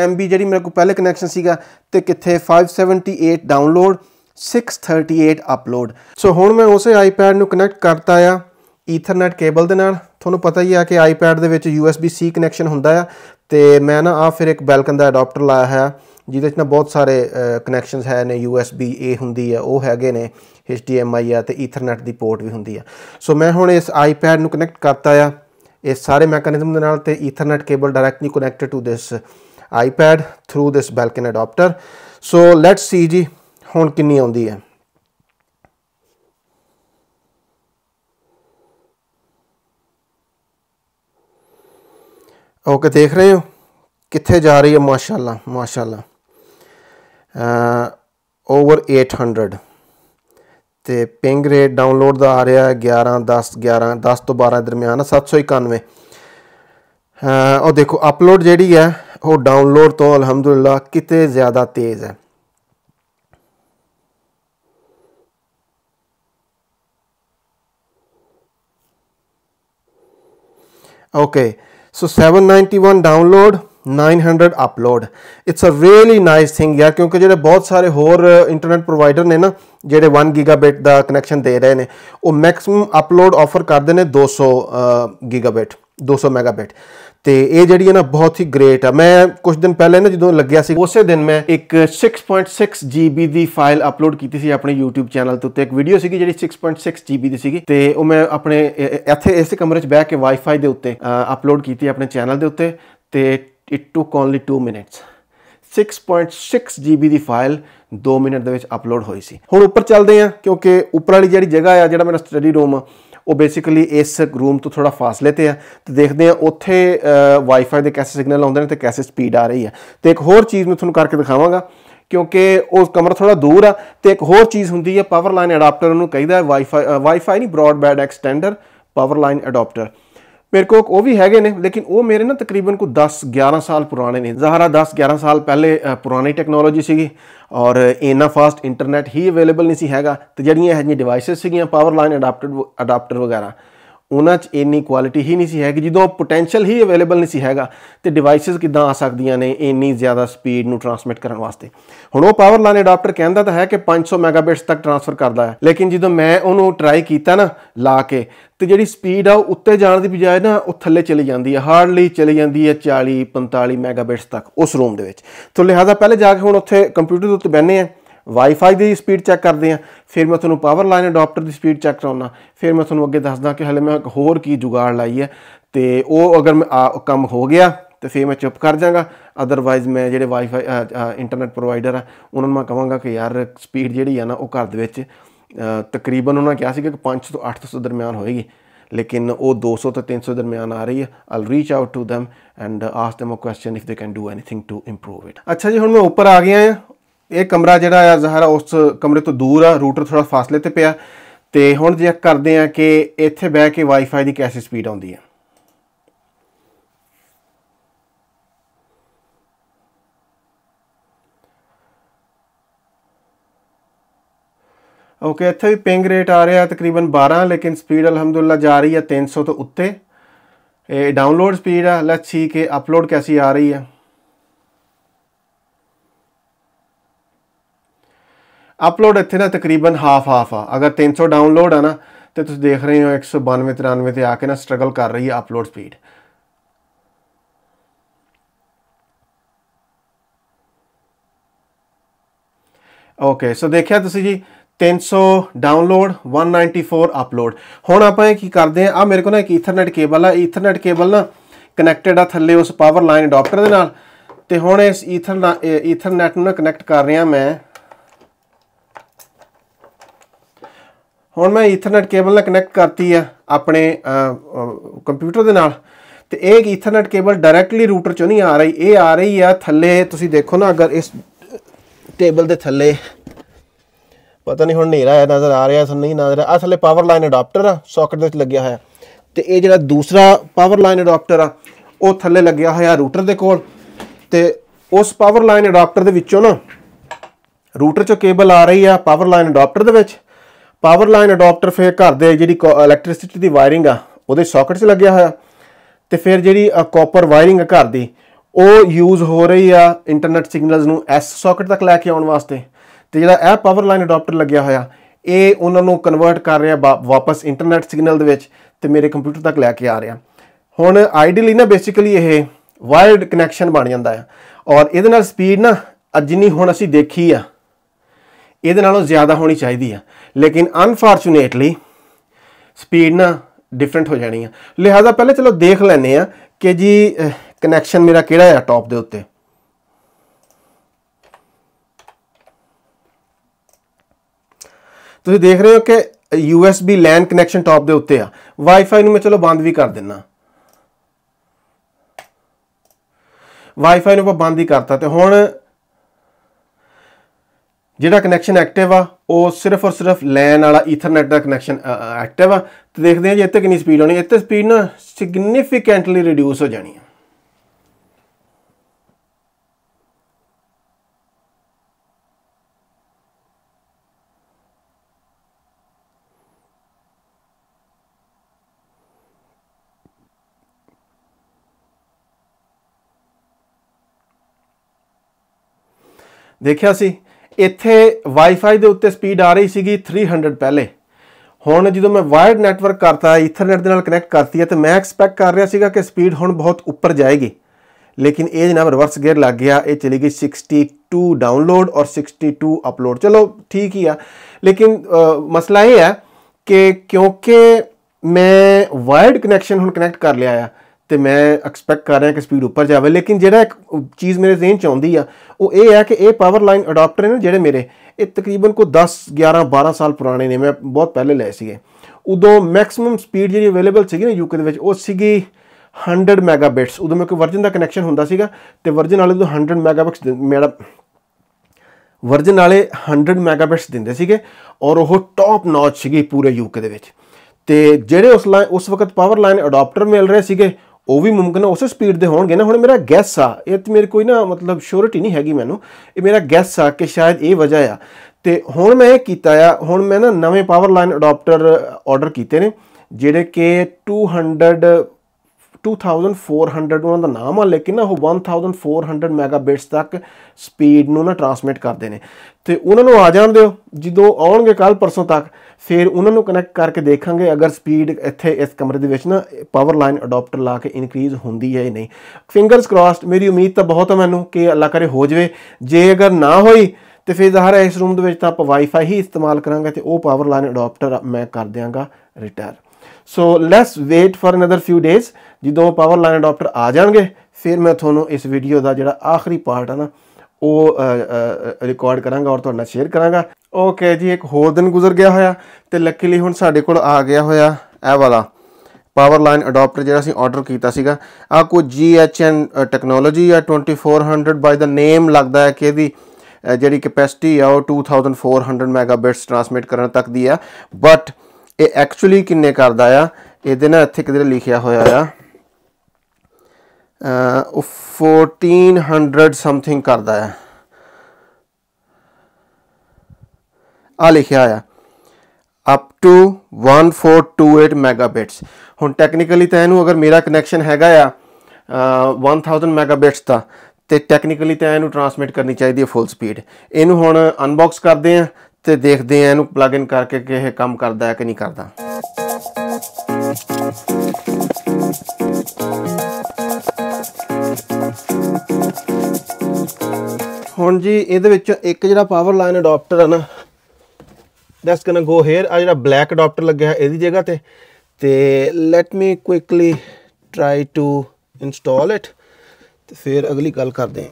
ਐਮਬੀ ਜਿਹੜੀ ਮੇਰੇ ਕੋਲ ਪਹਿਲੇ ਕਨੈਕਸ਼ਨ ਸੀਗਾ ਤੇ ਕਿੱਥੇ 578 ਡਾਊਨਲੋਡ 638 ਅਪਲੋਡ ਸੋ ਹੁਣ ਮੈਂ ਉਸੇ ਆਈਪੈਡ ਨੂੰ ਕਨੈਕਟ ਕਰਤਾ ਆ ਈਥਰਨੈਟ ਕੇਬਲ ਦੇ ਨਾਲ ਤੁਹਾਨੂੰ ਪਤਾ ਹੀ ਆ ਕਿ ਆਈਪੈਡ ਦੇ ਵਿੱਚ ਯੂਐਸਬੀ ਸੀ ਕਨੈਕਸ਼ਨ ਹੁੰਦਾ ਆ ਤੇ ਮੈਂ ਨਾ ਆ ਫਿਰ ਇੱਕ ਬੈਲਕਨ ਦਾ ਅਡਾਪਟਰ ਲਾਇਆ ਹੈ ਜਿਹਦੇ ਵਿੱਚ ਨਾ ਬਹੁਤ ਸਾਰੇ ਕਨੈਕਸ਼ਨਸ ਹੈ ਨੇ ਯੂਐਸਬੀ ਏ ਹੁੰਦੀ ਆ ਉਹ ਹੈਗੇ ਨੇ ਐਚਡੀਐਮਆਈ ਆ ਤੇ ਈਥਰਨੈਟ ਦੀ ਪੋਰਟ ਵੀ ਹੁੰਦੀ ਆ ਸੋ ਮੈਂ ਹੁਣ ਇਸ ਆਈਪੈਡ ਨੂੰ ਕਨੈਕਟ ਕਰਤਾ ਆ ਇਹ ਸਾਰੇ ਮੈਕੈਨਿਜ਼ਮ ਦੇ ਨਾਲ ਤੇ ethernet cable directly connected to this iPad through this Belkin adapter so let's see ਜੀ ਹੁਣ ਕਿੰਨੀ ਆਉਂਦੀ ਹੈ ਓਕੇ ਦੇਖ ਰਹੇ ਹੋ ਕਿੱਥੇ ਜਾ ਰਹੀ ਹੈ ਮਾਸ਼ਾਅੱਲਾ ਮਾਸ਼ਾਅੱਲਾ ਓਵਰ 800 ਤੇ ਪਿੰਗ ਰੇਟ ਡਾਊਨਲੋਡ ਦਾ ਆ ਰਿਹਾ 11 10 11 10 ਤੋਂ 12 ਦਰਮਿਆਨ 791 ਉਹ ਦੇਖੋ ਅਪਲੋਡ ਜਿਹੜੀ ਹੈ ਉਹ ਡਾਊਨਲੋਡ ਤੋਂ ਅਲਹਮਦੁਲਿਲਾ ਕਿਤੇ ਜ਼ਿਆਦਾ ਤੇਜ਼ ਹੈ Okay, so 791 download 900 upload it's a really nice thing ਯਾਰ ਕਿਉਂਕਿ ਜਿਹੜੇ ਬਹੁਤ ਸਾਰੇ ਹੋਰ ਇੰਟਰਨੈਟ ਪ੍ਰੋਵਾਈਡਰ ਨੇ ਨਾ ਜਿਹੜੇ 1 ਗੀਗਾਬਾਈਟ ਦਾ ਕਨੈਕਸ਼ਨ ਦੇ ਰਹੇ ਨੇ ਉਹ ਮੈਕਸਿਮਮ ਅਪਲੋਡ ਆਫਰ ਕਰਦੇ ਨੇ 200 ਗੀਗਾਬਾਈਟ 200 ਮੈਗਾਬਿਟ ਤੇ ਇਹ ਜਿਹੜੀ ਹੈ ਨਾ ਬਹੁਤ ਹੀ ਗ੍ਰੇਟ ਆ ਮੈਂ ਕੁਝ ਦਿਨ ਪਹਿਲੇ ਨਾ ਜਦੋਂ ਲੱਗਿਆ ਸੀ ਉਸੇ ਦਿਨ ਮੈਂ ਇੱਕ 6.6 GB ਦੀ ਫਾਈਲ ਅਪਲੋਡ ਕੀਤੀ ਸੀ ਆਪਣੇ YouTube ਚੈਨਲ ਤੇ ਉੱਤੇ ਇੱਕ ਵੀਡੀਓ ਸੀਗੀ ਜਿਹੜੀ 6.6 GB ਦੀ ਸੀਗੀ ਤੇ ਉਹ ਮੈਂ ਆਪਣੇ ਇੱਥੇ ਇਸ ਕਮਰੇ 'ਚ ਬਹਿ ਕੇ ਵਾਈਫਾਈ ਦੇ ਉੱਤੇ ਅਪਲੋਡ ਕੀਤੀ ਆਪਣੇ ਚੈਨਲ ਦੇ ਉੱਤੇ ਤੇ it took only 2 minutes 6.6 GB ਦੀ ਫਾਈਲ 2 ਮਿੰਟ ਦੇ ਵਿੱਚ ਅਪਲੋਡ ਹੋਈ ਸੀ ਹੁਣ ਉੱਪਰ ਚੱਲਦੇ ਆ ਕਿਉਂਕਿ ਉੱਪਰ ਵਾਲੀ ਜਿਹੜੀ ਜਗ੍ਹਾ ਆ ਜਿਹੜਾ ਮੇਰਾ ਸਟੱਡੀ ਰੂਮ ਆ ਉਹ ਬੇਸਿਕਲੀ ਇਸ ਰੂਮ ਤੋਂ ਥੋੜਾ ਫਾਸਲੇ ਤੇ ਆ ਤੇ ਦੇਖਦੇ ਆ ਉੱਥੇ ਵਾਈਫਾਈ ਦੇ ਕੈਸੇ ਸਿਗਨਲ ਆਉਂਦੇ ਨੇ ਤੇ ਕੈਸੇ ਸਪੀਡ ਆ ਰਹੀ ਹੈ ਤੇ ਇੱਕ ਹੋਰ ਚੀਜ਼ ਮੈਂ ਤੁਹਾਨੂੰ ਕਰਕੇ ਦਿਖਾਵਾਂਗਾ ਕਿਉਂਕਿ ਉਹ ਕਮਰਾ ਥੋੜਾ ਦੂਰ ਆ ਤੇ ਇੱਕ ਹੋਰ ਚੀਜ਼ ਹੁੰਦੀ ਹੈ ਪਾਵਰ ਲਾਈਨ ਅਡਾਪਟਰ ਉਹਨੂੰ ਕਹਿੰਦਾ ਵਾਈਫਾਈ ਵਾਈਫਾਈ ਨਹੀਂ broadband extender power line adapter ਮੇਰੇ ਕੋਲ ਉਹ ਵੀ ਹੈਗੇ ਨੇ ਲੇਕਿਨ ਉਹ ਮੇਰੇ ਨਾ ਤਕਰੀਬਨ ਕੋ 10 11 ਸਾਲ ਪੁਰਾਣੇ ਨੇ ਜ਼ਹਰਾ 10 11 ਸਾਲ ਪਹਿਲੇ ਪੁਰਾਣੀ ਟੈਕਨੋਲੋਜੀ ਸੀਗੀ ਔਰ ਇਨਾ ਫਾਸਟ ਇੰਟਰਨੈਟ ਹੀ ਅਵੇਲੇਬਲ ਨਹੀਂ ਸੀ ਹੈਗਾ ਤੇ ਜਿਹੜੀਆਂ ਇਹ ਜਿਹੀਆਂ ਡਿਵਾਈਸਸ ਸੀਗੀਆਂ ਪਾਵਰ ਲਾਈਨ ਅਡਾਪਟਡ ਅਡਾਪਟਰ ਵਗੈਰਾ ਉਹਨਾਂ 'ਚ ਇੰਨੀ ਕੁਆਲਿਟੀ ਹੀ ਨਹੀਂ ਸੀ ਹੈਗੀ ਜਦੋਂ ਪੋਟੈਂਸ਼ੀਅਲ ਹੀ ਅਵੇਲੇਬਲ ਨਹੀਂ ਸੀ ਹੈਗਾ ਤੇ ਡਿਵਾਈਸਸ ਕਿਦਾਂ ਆ ਸਕਦੀਆਂ ਨੇ ਇੰਨੀ ਜ਼ਿਆਦਾ ਸਪੀਡ ਨੂੰ ਟਰਾਂਸਮਿਟ ਕਰਨ ਵਾਸਤੇ ਹੁਣ ਉਹ ਪਾਵਰ ਲਾਈਨ ਅਡਾਪਟਰ ਕਹਿੰਦਾ ਤਾਂ ਹੈ ਕਿ 500 ਮੈਗਾਬਿਟਸ ਤੱਕ ਟਰਾਂਸਫਰ ਕਰਦਾ ਹੈ ਲੇਕਿਨ ਜਦੋਂ ਮੈਂ ਉਹਨੂੰ ਟਰਾਈ ਕੀਤਾ ਨਾ ਲਾ ਕੇ ਤੇ ਜਿਹੜੀ ਸਪੀਡ ਆ ਉਹ ਉੱਤੇ ਜਾਣ ਦੀ ਬਜਾਏ ਨਾ ਉਹ ਥੱਲੇ ਚਲੀ ਜਾਂਦੀ ਹੈ ਹਾਰਡਲੀ ਚਲੀ ਜਾਂਦੀ ਹੈ 40 45 ਮੈਗਾਬਿਟਸ ਤੱਕ ਉਸ ਰੂਮ ਦੇ ਵਿੱਚ ਤੋਂ ਲਿਹਾਜ਼ਾ ਪਹਿਲੇ ਜਾ ਕੇ ਹੁਣ ਉੱਥੇ ਕੰਪਿਊਟਰ ਦੇ ਉੱਤੇ ਬੈੰਨੇ ਆ ਵਾਈਫਾਈ ਦੀ ਸਪੀਡ ਚੈੱਕ ਕਰਦੇ ਆ ਫਿਰ ਮੈਂ ਤੁਹਾਨੂੰ ਪਾਵਰ ਲਾਈਨ ਅਡਾਪਟਰ ਦੀ ਸਪੀਡ ਚੈੱਕ ਕਰਾਉਣਾ ਫਿਰ ਮੈਂ ਤੁਹਾਨੂੰ ਅੱਗੇ ਦੱਸਦਾ ਕਿ ਹਲੇ ਮੈਂ ਹੋਰ ਕੀ ਜੁਗਾੜ ਲਾਈ ਹੈ ਤੇ ਉਹ ਅਗਰ ਕੰਮ ਹੋ ਗਿਆ ਤੇ ਫਿਰ ਮੈਂ ਚੁੱਪ ਕਰ ਜਾਗਾ ਅਦਰਵਾਈਜ਼ ਮੈਂ ਜਿਹੜੇ ਵਾਈਫਾਈ ਇੰਟਰਨੈਟ ਪ੍ਰੋਵਾਈਡਰ ਆ ਉਹਨਾਂ ਨੂੰ ਮੈਂ ਕਹਾਂਗਾ ਕਿ ਯਾਰ ਸਪੀਡ ਜਿਹੜੀ ਆ ਨਾ ਉਹ ਘਰ ਦੇ ਵਿੱਚ ਤਕਰੀਬਨ ਉਹਨਾਂ ਕਿਹਾ ਸੀ ਕਿ 5 ਤੋਂ 800 ਦਰਮਿਆਨ ਹੋਏਗੀ ਲੇਕਿਨ ਉਹ 200 ਤੋਂ 300 ਦਰਮਿਆਨ ਆ ਰਹੀ ਹੈ I'll reach out to them and ask them a question if they can do anything to improve it ਅੱਛਾ ਜੀ ਹੁਣ ਮੈਂ ਉੱਪਰ ਆ ਗਿਆ ਹਾਂ ਇਹ ਕਮਰਾ ਜਿਹੜਾ ਆ ਜ਼ਹਰਾ ਉਸ ਕਮਰੇ ਤੋਂ ਦੂਰ ਆ ਰੂਟਰ ਥੋੜਾ ਫਾਸਲੇ ਤੇ ਪਿਆ ਤੇ ਹੁਣ ਚੈੱਕ ਕਰਦੇ ਆ ਕਿ ਇੱਥੇ ਬਹਿ ਕੇ ਵਾਈਫਾਈ ਦੀ ਕਿੰਨੀ ਸਪੀਡ ਆਉਂਦੀ ਹੈ ਓਕੇ ਇੱਥੇ ਵੀ ਪਿੰਗ ਰੇਟ ਆ ਰਿਹਾ ਤਕਰੀਬਨ 12 ਲੇਕਿਨ ਸਪੀਡ ਅਲਹਮਦੁਲਿਲਾ ਜਾ ਰਹੀ ਹੈ 300 ਤੋਂ ਉੱਤੇ ਇਹ ਡਾਊਨਲੋਡ ਸਪੀਡ ਆ ਲੈਟਸ ਸੀ ਕਿ ਅਪਲੋਡ ਕੈਸੀ ਆ ਰਹੀ ਹੈ ਅਪਲੋਡ ਇੱਥੇ ਨਾ ਤਕਰੀਬਨ ਹਾਫ ਹਾਫ ਆ ਅਗਰ 300 ਡਾਊਨਲੋਡ ਆ ਨਾ ਤੇ ਤੁਸੀਂ ਦੇਖ ਰਹੇ ਹੋ 192 93 ਤੇ ਆ ਕੇ ਨਾ ਸਟਰਗਲ ਕਰ ਰਹੀ ਹੈ ਅਪਲੋਡ ਸਪੀਡ ਓਕੇ ਸੋ ਦੇਖਿਆ ਤੁਸੀਂ ਜੀ 300 ਡਾਊਨਲੋਡ 194 ਅਪਲੋਡ ਹੁਣ ਆਪਾਂ ਇਹ ਕੀ ਕਰਦੇ ਆ ਆ ਮੇਰੇ ਕੋਲ ਨਾ ਇੱਕ ਈਥਰਨੈਟ ਕੇਬਲ ਆ ਈਥਰਨੈਟ ਕੇਬਲ ਨਾ ਕਨੈਕਟਡ ਆ ਥੱਲੇ ਉਸ ਪਾਵਰ ਲਾਈਨ ਅਡਾਪਟਰ ਦੇ ਨਾਲ ਤੇ ਹੁਣ ਇਸ ਈਥਰ ਈਥਰਨੈਟ ਨੂੰ ਨਾ ਕਨੈਕਟ ਕਰ ਰਿਹਾ ਮੈਂ ਹੁਣ ਮੈਂ ਈਥਰਨੈਟ ਕੇਬਲ ਨਾਲ ਕਨੈਕਟ ਕਰਤੀ ਆ ਆਪਣੇ ਕੰਪਿਊਟਰ ਦੇ ਨਾਲ ਤੇ ਇਹ ਈਥਰਨੈਟ ਕੇਬਲ ਡਾਇਰੈਕਟਲੀ ਰੂਟਰ ਚੋਂ ਨਹੀਂ ਆ ਰਹੀ ਇਹ ਆ ਰਹੀ ਆ ਥੱਲੇ ਤੁਸੀਂ ਦੇਖੋ ਨਾ ਅਗਰ ਇਸ ਟੇਬਲ ਦੇ ਥੱਲੇ ਪਤਾ ਨਹੀਂ ਹੁਣ ਹਨੇਰਾ ਆ ਨਜ਼ਰ ਆ ਰਿਹਾ ਸਨ ਨਹੀਂ ਨਜ਼ਰ ਆ ਥੱਲੇ ਪਾਵਰ ਲਾਈਨ ਅਡਾਪਟਰ ਆ ਸਾਕਟ ਦੇ ਵਿੱਚ ਲੱਗਿਆ ਹੋਇਆ ਤੇ ਇਹ ਜਿਹੜਾ ਦੂਸਰਾ ਪਾਵਰ ਲਾਈਨ ਅਡਾਪਟਰ ਆ ਉਹ ਥੱਲੇ ਲੱਗਿਆ ਹੋਇਆ ਰੂਟਰ ਦੇ ਕੋਲ ਤੇ ਉਸ ਪਾਵਰ ਲਾਈਨ ਅਡਾਪਟਰ ਦੇ ਵਿੱਚੋਂ ਨਾ ਰੂਟਰ ਚੋਂ ਕੇਬਲ ਆ ਰਹੀ ਆ ਪਾਵਰ ਲਾਈਨ ਅਡਾਪਟਰ ਦੇ ਵਿੱਚ ਪਾਵਰ ਲਾਈਨ ਅਡਾਪਟਰ ਫੇਰ ਘਰ ਦੇ ਜਿਹੜੀ ਇਲੈਕਟ੍ਰਿਸਿਟੀ ਦੀ ਵਾਇਰਿੰਗ ਆ ਉਹਦੇ ਸਾਕਟ 'ਚ ਲੱਗਿਆ ਹੋਇਆ ਤੇ ਫਿਰ ਜਿਹੜੀ ਕਾਪਰ ਵਾਇਰਿੰਗ ਆ ਘਰ ਦੀ ਉਹ ਯੂਜ਼ ਹੋ ਰਹੀ ਆ ਇੰਟਰਨੈਟ ਸਿਗਨਲਸ ਨੂੰ ਐਸ ਸਾਕਟ ਤੱਕ ਲੈ ਕੇ ਆਉਣ ਵਾਸਤੇ ਤੇ ਜਿਹੜਾ ਇਹ ਪਾਵਰ ਲਾਈਨ ਅਡਾਪਟਰ ਲੱਗਿਆ ਹੋਇਆ ਇਹ ਉਹਨਾਂ ਨੂੰ ਕਨਵਰਟ ਕਰ ਰਿਹਾ ਵਾਪਸ ਇੰਟਰਨੈਟ ਸਿਗਨਲ ਦੇ ਵਿੱਚ ਤੇ ਮੇਰੇ ਕੰਪਿਊਟਰ ਤੱਕ ਲੈ ਕੇ ਆ ਰਿਹਾ ਹੁਣ ਆਈਡੀਲੀ ਨਾ ਬੇਸਿਕਲੀ ਇਹ ਵਾਇਰਡ ਕਨੈਕਸ਼ਨ ਬਣ ਜਾਂਦਾ ਆ ਔਰ ਇਹਦੇ ਨਾਲ ਸਪੀਡ ਨਾ ਜਿੰਨੀ ਹੁਣ ਅਸੀਂ ਦੇਖੀ ਆ ਇਹਦੇ ਨਾਲੋਂ ਜ਼ਿਆਦਾ ਹੋਣੀ ਚਾਹੀਦੀ ਆ ਲੇਕਿਨ ਅਨਫੋਰਚੂਨੇਟਲੀ ਸਪੀਡ ਨਾ ਡਿਫਰੈਂਟ ਹੋ ਜਾਣੀ ਆ ਲਿਹਾਜ਼ਾ ਪਹਿਲੇ ਚਲੋ ਦੇਖ ਲੈਨੇ ਆ ਕਿ ਜੀ ਕਨੈਕਸ਼ਨ ਮੇਰਾ ਕਿਹੜਾ ਆ ਟੌਪ ਦੇ ਉੱਤੇ ਤੁਸੀਂ ਦੇਖ ਰਹੇ ਹੋ ਕਿ USB LAN ਕਨੈਕਸ਼ਨ ਟੌਪ ਦੇ ਉੱਤੇ ਆ Wi-Fi ਨੂੰ ਮੈਂ ਚਲੋ ਬੰਦ ਵੀ ਕਰ ਦਿੰਨਾ Wi-Fi ਨੂੰ ਆਪਾਂ ਬੰਦ ਹੀ ਕਰਤਾ ਤੇ ਹੁਣ ਜਿਹੜਾ ਕਨੈਕਸ਼ਨ ਐਕਟਿਵ ਆ ਉਹ ਸਿਰਫ ਔਰ ਸਿਰਫ ਲੈਨ ਵਾਲਾ ਈਥਰਨੈਟ ਦਾ ਕਨੈਕਸ਼ਨ ਐਕਟਿਵ ਆ ਤੇ ਦੇਖਦੇ ਆ ਜੇ ਇੱਥੇ ਕਿੰਨੀ ਸਪੀਡ ਹੋਣੀ ਇੱਥੇ ਸਪੀਡ ਨਾ ਸਿਗਨੀਫੀਕੈਂਟਲੀ ਰਿਡਿਊਸ ਹੋ ਜਾਣੀ ਆ ਦੇਖਿਆ ਸੀ ਇੱਥੇ ਵਾਈਫਾਈ ਦੇ ਉੱਤੇ ਸਪੀਡ ਆ ਰਹੀ ਸੀਗੀ 300 ਪਹਿਲੇ ਹੁਣ ਜਦੋਂ ਮੈਂ ਵਾਇਰਡ ਨੈਟਵਰਕ ਕਰਤਾ ਈਥਰਨੈਟ ਦੇ ਨਾਲ ਕਨੈਕਟ ਕਰਤੀ ਹੈ ਤੇ ਮੈਂ ਐਕਸਪੈਕਟ ਕਰ ਰਿਹਾ ਸੀਗਾ ਕਿ ਸਪੀਡ ਹੁਣ ਬਹੁਤ ਉੱਪਰ ਜਾਏਗੀ ਲੇਕਿਨ ਇਹ ਜਨਾਬ ਰਿਵਰਸ ਗੇਅਰ ਲੱਗ ਗਿਆ ਇਹ ਚਲੀ ਗਈ 62 ਡਾਊਨਲੋਡ ਔਰ 62 ਅਪਲੋਡ ਚਲੋ ਠੀਕ ਹੀ ਆ ਲੇਕਿਨ ਮਸਲਾ ਇਹ ਹੈ ਕਿ ਕਿਉਂਕਿ ਮੈਂ ਵਾਇਰਡ ਕਨੈਕਸ਼ਨ ਹੁਣ ਕਨੈਕਟ ਕਰ ਲਿਆ ਆ ਤੇ ਮੈਂ ਐਕਸਪੈਕਟ ਕਰ ਰਿਹਾ ਕਿ ਸਪੀਡ ਉੱਪਰ ਜਾਵੇ ਲੇਕਿਨ ਜਿਹੜਾ ਇੱਕ ਚੀਜ਼ ਮੇਰੇ ਜ਼ਿਹਨ ਚ ਆਉਂਦੀ ਆ ਉਹ ਇਹ ਹੈ ਕਿ ਇਹ ਪਾਵਰ ਲਾਈਨ ਅਡਾਪਟਰ ਨੇ ਜਿਹੜੇ ਮੇਰੇ ਇਹ ਤਕਰੀਬਨ ਕੋ 10 11 12 ਸਾਲ ਪੁਰਾਣੇ ਨੇ ਮੈਂ ਬਹੁਤ ਪਹਿਲੇ ਲਏ ਸੀਗੇ ਉਦੋਂ ਮੈਕਸਿਮਮ ਸਪੀਡ ਜਿਹੜੀ ਅਵੇਲੇਬਲ ਸੀਗੀ ਨਾ ਯੂਕੇ ਦੇ ਵਿੱਚ ਉਹ ਸੀਗੀ 100 ਮੈਗਾਬਿਟਸ ਉਦੋਂ ਮੇਰੇ ਕੋਲ ਵਰਜਨ ਦਾ ਕਨੈਕਸ਼ਨ ਹੁੰਦਾ ਸੀਗਾ ਤੇ ਵਰਜਨ ਵਾਲੇ ਤੋਂ 100 ਮੈਗਾਬਿਟਸ ਮੇਰਾ ਵਰਜਨ ਵਾਲੇ 100 ਮੈਗਾਬਿਟਸ ਦਿੰਦੇ ਸੀਗੇ ਔਰ ਉਹ ਟੌਪ ਨੌਚ ਸੀਗੀ ਪੂਰੇ ਯੂਕੇ ਦੇ ਵਿੱਚ ਤੇ ਜਿਹੜੇ ਉਸ ਉਸ ਵਕਤ ਪਾਵਰ ਲਾਈਨ ਅਡਾਪਟਰ ਮਿਲ ਰਹੇ ਸੀਗੇ ਉਹ ਵੀ ਮੁਮਕਿਨ ਉਸੇ ਸਪੀਡ ਦੇ ਹੋਣਗੇ ਨਾ ਹੁਣ ਮੇਰਾ ਗੈਸ ਆ ਇਹ ਤੇ ਮੇਰੇ ਕੋਈ ਨਾ ਮਤਲਬ ਸ਼ੋਰਟੀ ਨਹੀਂ ਹੈਗੀ ਮੈਨੂੰ ਇਹ ਮੇਰਾ ਗੈਸ ਆ ਕਿ ਸ਼ਾਇਦ ਇਹ ਵਜ੍ਹਾ ਆ ਤੇ ਹੁਣ ਮੈਂ ਇਹ ਕੀਤਾ ਆ ਹੁਣ ਮੈਂ ਨਾ ਨਵੇਂ ਪਾਵਰ ਲਾਈਨ ਅਡਾਪਟਰ ਆਰਡਰ ਕੀਤੇ ਨੇ ਜਿਹੜੇ ਕਿ 200 2400 ਉਹਨਾਂ ਦਾ ਨਾਮ ਆ ਲੇਕਿਨ ਉਹ 1400 ਮੈਗਾਬਿਟਸ ਤੱਕ ਸਪੀਡ ਨੂੰ ਨਾ ਟਰਾਂਸਮਿਟ ਕਰਦੇ ਨੇ ਤੇ ਉਹਨਾਂ ਨੂੰ ਆ ਜਾਣ ਦਿਓ ਜਦੋਂ ਆਉਣਗੇ ਕੱਲ ਪਰਸੋਂ ਤੱਕ ਫਿਰ ਉਹਨਾਂ ਨੂੰ ਕਨੈਕਟ ਕਰਕੇ ਦੇਖਾਂਗੇ ਅਗਰ ਸਪੀਡ ਇੱਥੇ ਇਸ ਕਮਰੇ ਦੇ ਵਿੱਚ ਨਾ ਪਾਵਰ ਲਾਈਨ ਅਡਾਪਟਰ ਲਾ ਕੇ ਇਨਕਰੀਜ਼ ਹੁੰਦੀ ਹੈ ਜਾਂ ਨਹੀਂ ਫਿੰਗਰਸ ਕ੍ਰਾਸਡ ਮੇਰੀ ਉਮੀਦ ਤਾਂ ਬਹੁਤ ਹੈ ਮੈਨੂੰ ਕਿ ਅੱਲਾ ਕਰੇ ਹੋ ਜਵੇ ਜੇ ਅਗਰ ਨਾ ਹੋਈ ਤੇ ਫਿਰ ਜ਼ਾਹਰ ਹੈ ਇਸ ਰੂਮ ਦੇ ਵਿੱਚ ਤਾਂ ਆਪਾਂ ਵਾਈਫਾਈ ਹੀ ਇਸਤੇਮਾਲ ਕਰਾਂਗੇ ਤੇ ਉਹ ਪਾਵਰ ਲਾਈਨ ਅਡਾਪਟਰ ਮੈਂ ਕਰ ਦਿਆਂਗਾ retire so let's wait for another few days ਜਦੋਂ ਪਾਵਰ ਲਾਈਨ ਅਡਾਪਟਰ ਆ ਜਾਣਗੇ ਫਿਰ ਮੈਂ ਤੁਹਾਨੂੰ ਇਸ ਵੀਡੀਓ ਦਾ ਜਿਹੜਾ ਆਖਰੀ ਪਾਰਟ ਆ ਨਾ ਉਹ ਰਿਕਾਰਡ ਕਰਾਂਗਾ ਔਰ ਤੁਹਾਡੇ ਨਾਲ ਸ਼ੇਅਰ ਕਰਾਂਗਾ ਓਕੇ ਜੀ ਇੱਕ ਹੋਰ ਦਿਨ ਗੁਜ਼ਰ ਗਿਆ ਹੋਇਆ ਤੇ ਲੱਕੀਲੀ ਹੁਣ ਸਾਡੇ ਕੋਲ ਆ ਗਿਆ ਹੋਇਆ ਇਹ ਵਾਲਾ ਪਾਵਰ ਲਾਈਨ ਅਡਾਪਟਰ ਜਿਹੜਾ ਅਸੀਂ ਆਰਡਰ ਕੀਤਾ ਸੀਗਾ ਆ ਕੋ ਐਨ ਟੈਕਨੋਲੋਜੀ ਆ 2400 ਬਾਈ ਦਾ ਨੇਮ ਲੱਗਦਾ ਹੈ ਕਿ ਇਹਦੀ ਜਿਹੜੀ ਕੈਪੈਸਿਟੀ ਆ ਉਹ 2400 ਮੈਗਾਬਿਟਸ ਟਰਾਂਸਮਿਟ ਕਰਨ ਤੱਕ ਦੀ ਆ ਬਟ ਇਹ ਐਕਚੁਅਲੀ ਕਿੰਨੇ ਕਰਦਾ ਆ ਇਹਦੇ ਨਾਲ ਇੱਥੇ ਕਿਧਰੇ ਲਿਖਿਆ ਹੋਇਆ ਆ 1400 ਸਮਥਿੰਗ ਕਰਦਾ ਆ ਆ ਲਿਖਿਆ ਆ ਅਪ ਟੂ 1428 ਮੈਗਾਬਿਟਸ ਹੁਣ ਟੈਕਨੀਕਲੀ ਤਾਂ ਇਹਨੂੰ ਅਗਰ ਮੇਰਾ ਕਨੈਕਸ਼ਨ ਹੈਗਾ ਆ 1000 ਮੈਗਾਬਿਟਸ ਦਾ ਤੇ ਟੈਕਨੀਕਲੀ ਤਾਂ ਇਹਨੂੰ ਟਰਾਂਸਮਿਟ ਕਰਨੀ ਚਾਹੀਦੀ ਹੈ ਫੁੱਲ ਸਪੀਡ ਇਹਨੂੰ ਹੁਣ ਅਨਬਾਕਸ ਕਰਦੇ ਆ ਤੇ ਦੇਖਦੇ ਆ ਇਹਨੂੰ ਪਲੱਗ ਇਨ ਕਰਕੇ ਕਿ ਇਹ ਕੰਮ ਕਰਦਾ ਹੈ ਕਿ ਨਹੀਂ ਕਰਦਾ ਹੁਣ ਜੀ ਇਹਦੇ ਵਿੱਚ ਇੱਕ ਜਿਹੜਾ ਪਾਵਰ ਲਾਈਨ ਅਡਾਪਟਰ ਹੈ ਨਾ ਦੈਟਸ ਗੋਣਾ ਗੋ ਹੇਅਰ ਆ ਜਿਹੜਾ ਬਲੈਕ ਅਡਾਪਟਰ ਲੱਗਿਆ ਹੈ ਇਹਦੀ ਜਗ੍ਹਾ ਤੇ ਤੇ let me quickly try to install it ਤੇ ਫਿਰ ਅਗਲੀ ਗੱਲ ਕਰਦੇ ਹਾਂ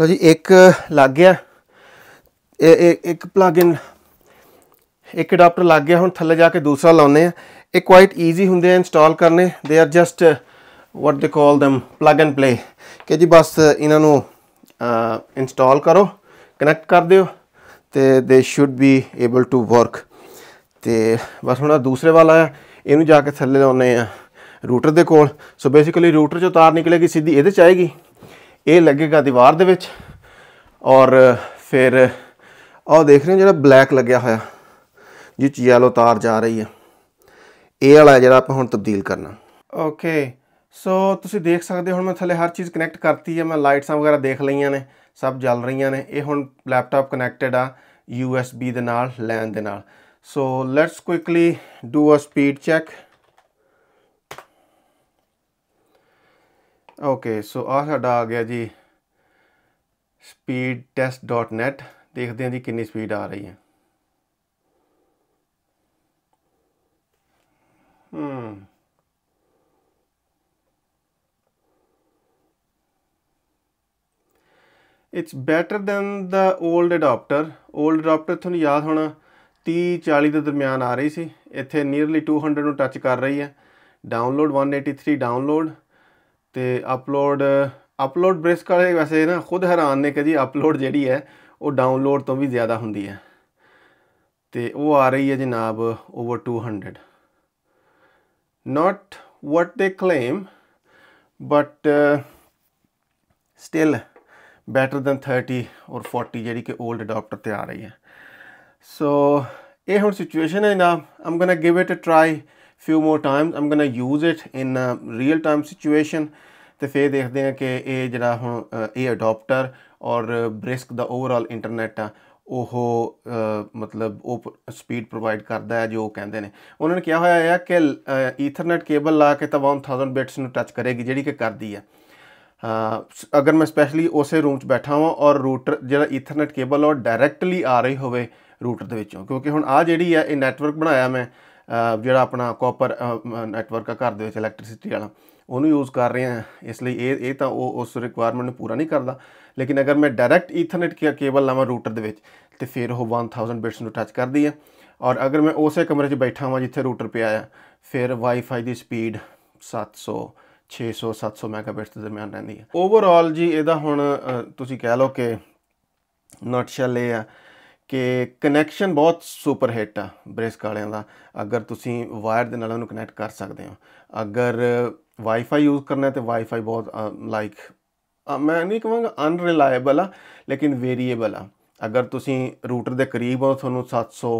ਲਓ ਜੀ ਇੱਕ ਲੱਗ ਗਿਆ ਇੱਕ ਪਲੱਗਇਨ ਇੱਕ ਅਡਾਪਟਰ ਲੱਗ ਗਿਆ ਹੁਣ ਥੱਲੇ ਜਾ ਕੇ ਦੂਸਰਾ ਲਾਉਨੇ ਆ ਇਹ ਕੁਆਇਟ ਈਜ਼ੀ ਹੁੰਦੇ ਆ ਇੰਸਟਾਲ ਕਰਨੇ they are just what they call them plug and play ਕਿ ਜੀ ਬਸ ਇਹਨਾਂ ਨੂੰ ਇੰਸਟਾਲ ਕਰੋ ਕਨੈਕਟ ਕਰ ਦਿਓ ਤੇ they should be able to work ਤੇ ਬਸ ਹੁਣ ਦੂਸਰੇ ਵਾਲਾ ਆ ਇਹਨੂੰ ਜਾ ਕੇ ਥੱਲੇ ਲਾਉਨੇ ਆ ਰੂਟਰ ਦੇ ਕੋਲ ਸੋ ਬੇਸਿਕਲੀ ਰੂਟਰ ਚੋਂ ਤਾਰ ਨਿਕਲੇਗੀ ਸਿੱਧੀ ਇਹਦੇ ਚ ਆਏਗੀ ਇਹ ਲੱਗੇਗਾ ਦੀਵਾਰ ਦੇ ਵਿੱਚ ਔਰ ਫਿਰ ਆਹ ਦੇਖ ਰਹੇ ਹੋ ਜਿਹੜਾ ਬਲੈਕ ਲੱਗਿਆ ਹੋਇਆ ਜਿਸ ਯੈਲੋ ਤਾਰ ਜਾ ਰਹੀ ਹੈ ਇਹ ਵਾਲਾ ਜਿਹੜਾ ਆਪਾਂ ਹੁਣ ਤਬਦੀਲ ਕਰਨਾ ਓਕੇ ਸੋ ਤੁਸੀਂ ਦੇਖ ਸਕਦੇ ਹੋ ਹੁਣ ਮੈਂ ਥੱਲੇ ਹਰ ਚੀਜ਼ ਕਨੈਕਟ ਕਰਤੀ ਹੈ ਮੈਂ ਲਾਈਟਸਾਂ ਵਗੈਰਾ ਦੇਖ ਲਈਆਂ ਨੇ ਸਭ ਜਲ ਰਹੀਆਂ ਨੇ ਇਹ ਹੁਣ ਲੈਪਟਾਪ ਕਨੈਕਟਡ ਆ ਬੀ ਦੇ ਨਾਲ ਲੈਨ ਦੇ ਨਾਲ so let's quickly do a speed check okay so ਆ ਸਾਡਾ ਆ ਗਿਆ ਜੀ speedtest.net ਦੇਖਦੇ ਹਾਂ ਜੀ ਕਿੰਨੀ ਸਪੀਡ ਆ ਰਹੀ ਹੈ hmm it's better than the old adapter old adapter ਤੁਹਾਨੂੰ ਯਾਦ ਹੋਣਾ 30 40 ਦੇ ਦਰਮਿਆਨ ਆ ਰਹੀ ਸੀ ਇੱਥੇ ਨੀਅਰਲੀ 200 ਨੂੰ ਟੱਚ ਕਰ ਰਹੀ ਹੈ ਡਾਊਨਲੋਡ 183 ਡਾਊਨਲੋਡ ਤੇ ਅਪਲੋਡ ਅਪਲੋਡ ਬ੍ਰਿਸਕ ਵਾਲੇ ਵੈਸੇ ਨਾ ਖੁਦ ਹੈਰਾਨ ਨੇ ਕਿ ਜੀ ਅਪਲੋਡ ਜਿਹੜੀ ਹੈ ਉਹ ਡਾਊਨਲੋਡ ਤੋਂ ਵੀ ਜ਼ਿਆਦਾ ਹੁੰਦੀ ਹੈ ਤੇ ਉਹ ਆ ਰਹੀ ਹੈ ਜਨਾਬ over 200 not what they claim but ਸਟਿਲ still better than 30 or 40 ਜਿਹੜੀ ਕਿ 올ਡ ਅਡਾਪਟਰ ਤੇ ਆ ਰਹੀ ਹੈ ਸੋ ਇਹ ਹੁਣ ਸਿਚੁਏਸ਼ਨ ਹੈ ਨਾ I'm gonna give it a try few more times i'm going to use it in a real time situation ਤੇ ਫੇਰ ਦੇਖਦੇ ਆ ਕਿ ਇਹ ਜਿਹੜਾ ਹੁਣ ਇਹ ਅਡਾਪਟਰ ਔਰ ਬ੍ਰਿਸਕ ਦਾ ਓਵਰਆਲ ਇੰਟਰਨੈਟ ਆ ਉਹ ਮਤਲਬ ਉਹ ਸਪੀਡ ਪ੍ਰੋਵਾਈਡ ਕਰਦਾ ਹੈ ਜੋ ਕਹਿੰਦੇ ਨੇ ਉਹਨਾਂ ਨੇ ਕਿਹਾ ਹੋਇਆ ਹੈ ਕਿ ਈਥਰਨੈਟ ਕੇਬਲ ਲਾ ਕੇ ਤਾਂ 1000 ਬਿਟਸ ਨੂੰ ਟੱਚ ਕਰੇਗੀ ਜਿਹੜੀ ਕਿ ਕਰਦੀ ਹੈ ਅਗਰ ਮੈਂ ਸਪੈਸ਼ਲੀ ਉਸੇ ਰੂਮ 'ਚ ਬੈਠਾ ਹਾਂ ਔਰ ਰੂਟਰ ਜਿਹੜਾ ਈਥਰਨੈਟ ਕੇਬਲ ਉਹ ਡਾਇਰੈਕਟਲੀ ਆ ਰਹੀ ਹੋਵੇ ਰੂਟਰ ਦੇ ਵਿੱਚੋਂ ਕਿਉਂਕਿ ਹੁਣ ਆ ਜਿਹੜੀ ਹੈ ਇਹ ਨੈਟਵਰਕ ਬਣਾਇਆ ਮੈਂ ਜਿਹੜਾ ਆਪਣਾ ਕਾਪਰ ਨੈਟਵਰਕ ਆ ਘਰ ਦੇ ਵਿੱਚ ਇਲੈਕਟ੍ਰਿਸਿਟੀ ਵਾਲਾ ਉਹਨੂੰ ਯੂਜ਼ ਕਰ ਰਹੇ ਆ ਇਸ ਲਈ ਇਹ ਇਹ ਤਾਂ ਉਹ ਉਸ ਰਿਕੁਆਇਰਮੈਂਟ ਨੂੰ ਪੂਰਾ ਨਹੀਂ ਕਰਦਾ ਲੇਕਿਨ ਅਗਰ ਮੈਂ ਡਾਇਰੈਕਟ ਈਥਰਨੈਟ ਕੇਬਲ ਲਾਵਾਂ ਰੂਟਰ ਦੇ ਵਿੱਚ ਤੇ ਫਿਰ ਉਹ 1000 ਬਿਟਸ ਨੂੰ ਟੱਚ ਕਰਦੀ ਹੈ ਔਰ ਅਗਰ ਮੈਂ ਉਸੇ ਕਮਰੇ 'ਚ ਬੈਠਾ ਹਾਂ ਜਿੱਥੇ ਰੂਟਰ ਪਿਆ ਆ ਫਿਰ ਵਾਈਫਾਈ ਦੀ ਸਪੀਡ 700 600 700 ਮੈਗਾਬਿਟਸ ਦੇ ਦਰਮਿਆਨ ਰਹਿੰਦੀ ਹੈ ਓਵਰਆਲ ਜੀ ਇਹਦਾ ਹੁਣ ਤੁਸੀਂ ਕਹਿ ਲਓ ਕਿ ਨਟਸ਼ਲ ਇਹ ਆ ਕਿ ਕਨੈਕਸ਼ਨ ਬਹੁਤ ਸੁਪਰ ਹਿੱਟ ਆ ਬ੍ਰਿਸਕ ਵਾਲਿਆਂ ਦਾ ਅਗਰ ਤੁਸੀਂ ਵਾਇਰ ਦੇ ਨਾਲ ਉਹਨੂੰ ਕਨੈਕਟ ਕਰ ਸਕਦੇ ਹੋ ਅਗਰ ਵਾਈਫਾਈ ਯੂਜ਼ ਕਰਨਾ ਹੈ ਤੇ ਵਾਈਫਾਈ ਬਹੁਤ ਲਾਈਕ ਮੈਂ ਨਹੀਂ ਕਹਾਂਗਾ ਅਨਰਿਲਾਇਬਲ ਆ ਲੇਕਿਨ ਵੇਰੀਏਬਲ ਆ ਅਗਰ ਤੁਸੀਂ ਰੂਟਰ ਦੇ ਕਰੀਬ ਹੋ ਤੁਹਾਨੂੰ 700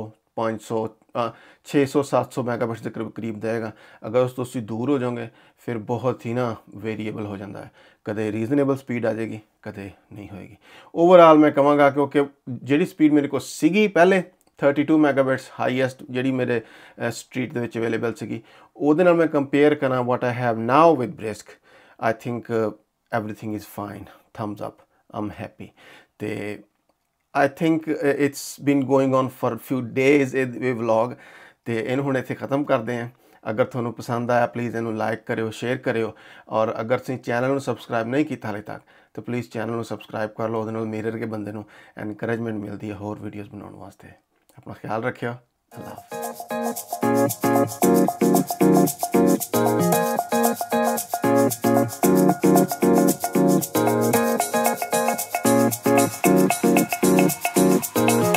500 600 700 ਮੈਗਾਬਿਟਸ ਦੇ ਕਰੀਬ ਕਰੀਬ ਦੇਗਾ ਅਗਰ ਉਸ ਤੋਂ ਤੁਸੀਂ ਦੂਰ ਹੋ ਜਾਓਗੇ ਫਿਰ ਬਹੁਤ ਹੀ ਨਾ ਵੇਰੀਏਬਲ ਹੋ ਜਾਂਦਾ ਹੈ ਕਦੇ ਰੀਜ਼ਨੇਬਲ ਸਪੀਡ ਆ ਜਾਏਗੀ ਕਦੇ ਨਹੀਂ ਹੋਏਗੀ ਓਵਰਆਲ ਮੈਂ ਕਹਾਂਗਾ ਕਿਉਂਕਿ ਜਿਹੜੀ ਸਪੀਡ ਮੇਰੇ ਕੋਲ ਸੀਗੀ ਪਹਿਲੇ 32 ਮੈਗਾਬਿਟਸ ਹਾਈਐਸਟ ਜਿਹੜੀ ਮੇਰੇ ਸਟਰੀਟ ਦੇ ਵਿੱਚ ਅਵੇਲੇਬਲ ਸੀਗੀ ਉਹਦੇ ਨਾਲ ਮੈਂ ਕੰਪੇਅਰ ਕਰਾਂ what I have now with Brisk I think everything is fine thumbs up I'm happy ਤੇ I think it's been going on for few days ਇਹ ਵਲੌਗ ਤੇ ਇਹਨੂੰ ਹੁਣ ਇੱਥੇ ਖਤਮ ਕਰਦੇ ਆਂ ਅਗਰ ਤੁਹਾਨੂੰ ਪਸੰਦ ਆਇਆ ਪਲੀਜ਼ ਇਹਨੂੰ ਲਾਈਕ ਕਰਿਓ ਸ਼ੇਅਰ ਕਰਿਓ ਔਰ ਅਗਰ ਤੁਸੀਂ ਚੈਨਲ ਨੂੰ ਸਬਸਕ੍ਰਾਈਬ ਨਹੀਂ ਕੀਤਾ ਹਾਲੇ ਤੱਕ ਤਾਂ ਪਲੀਜ਼ ਚੈਨਲ ਨੂੰ ਸਬਸਕ੍ਰਾਈਬ ਕਰ ਲਓ ਉਹਦੇ ਨਾਲ ਮੇਰੇ ਵਰਗੇ ਬੰਦੇ ਨੂੰ ਐਨਕਰੇਜਮੈਂਟ ਮਿਲਦੀ ਹੈ ਹੋਰ ਵੀਡੀਓਜ਼ ਬਣਾਉਣ ਵਾਸਤੇ ਆਪਣਾ ਖਿਆਲ ਰੱਖਿਓ ਅੱਲਾਹ Thank you.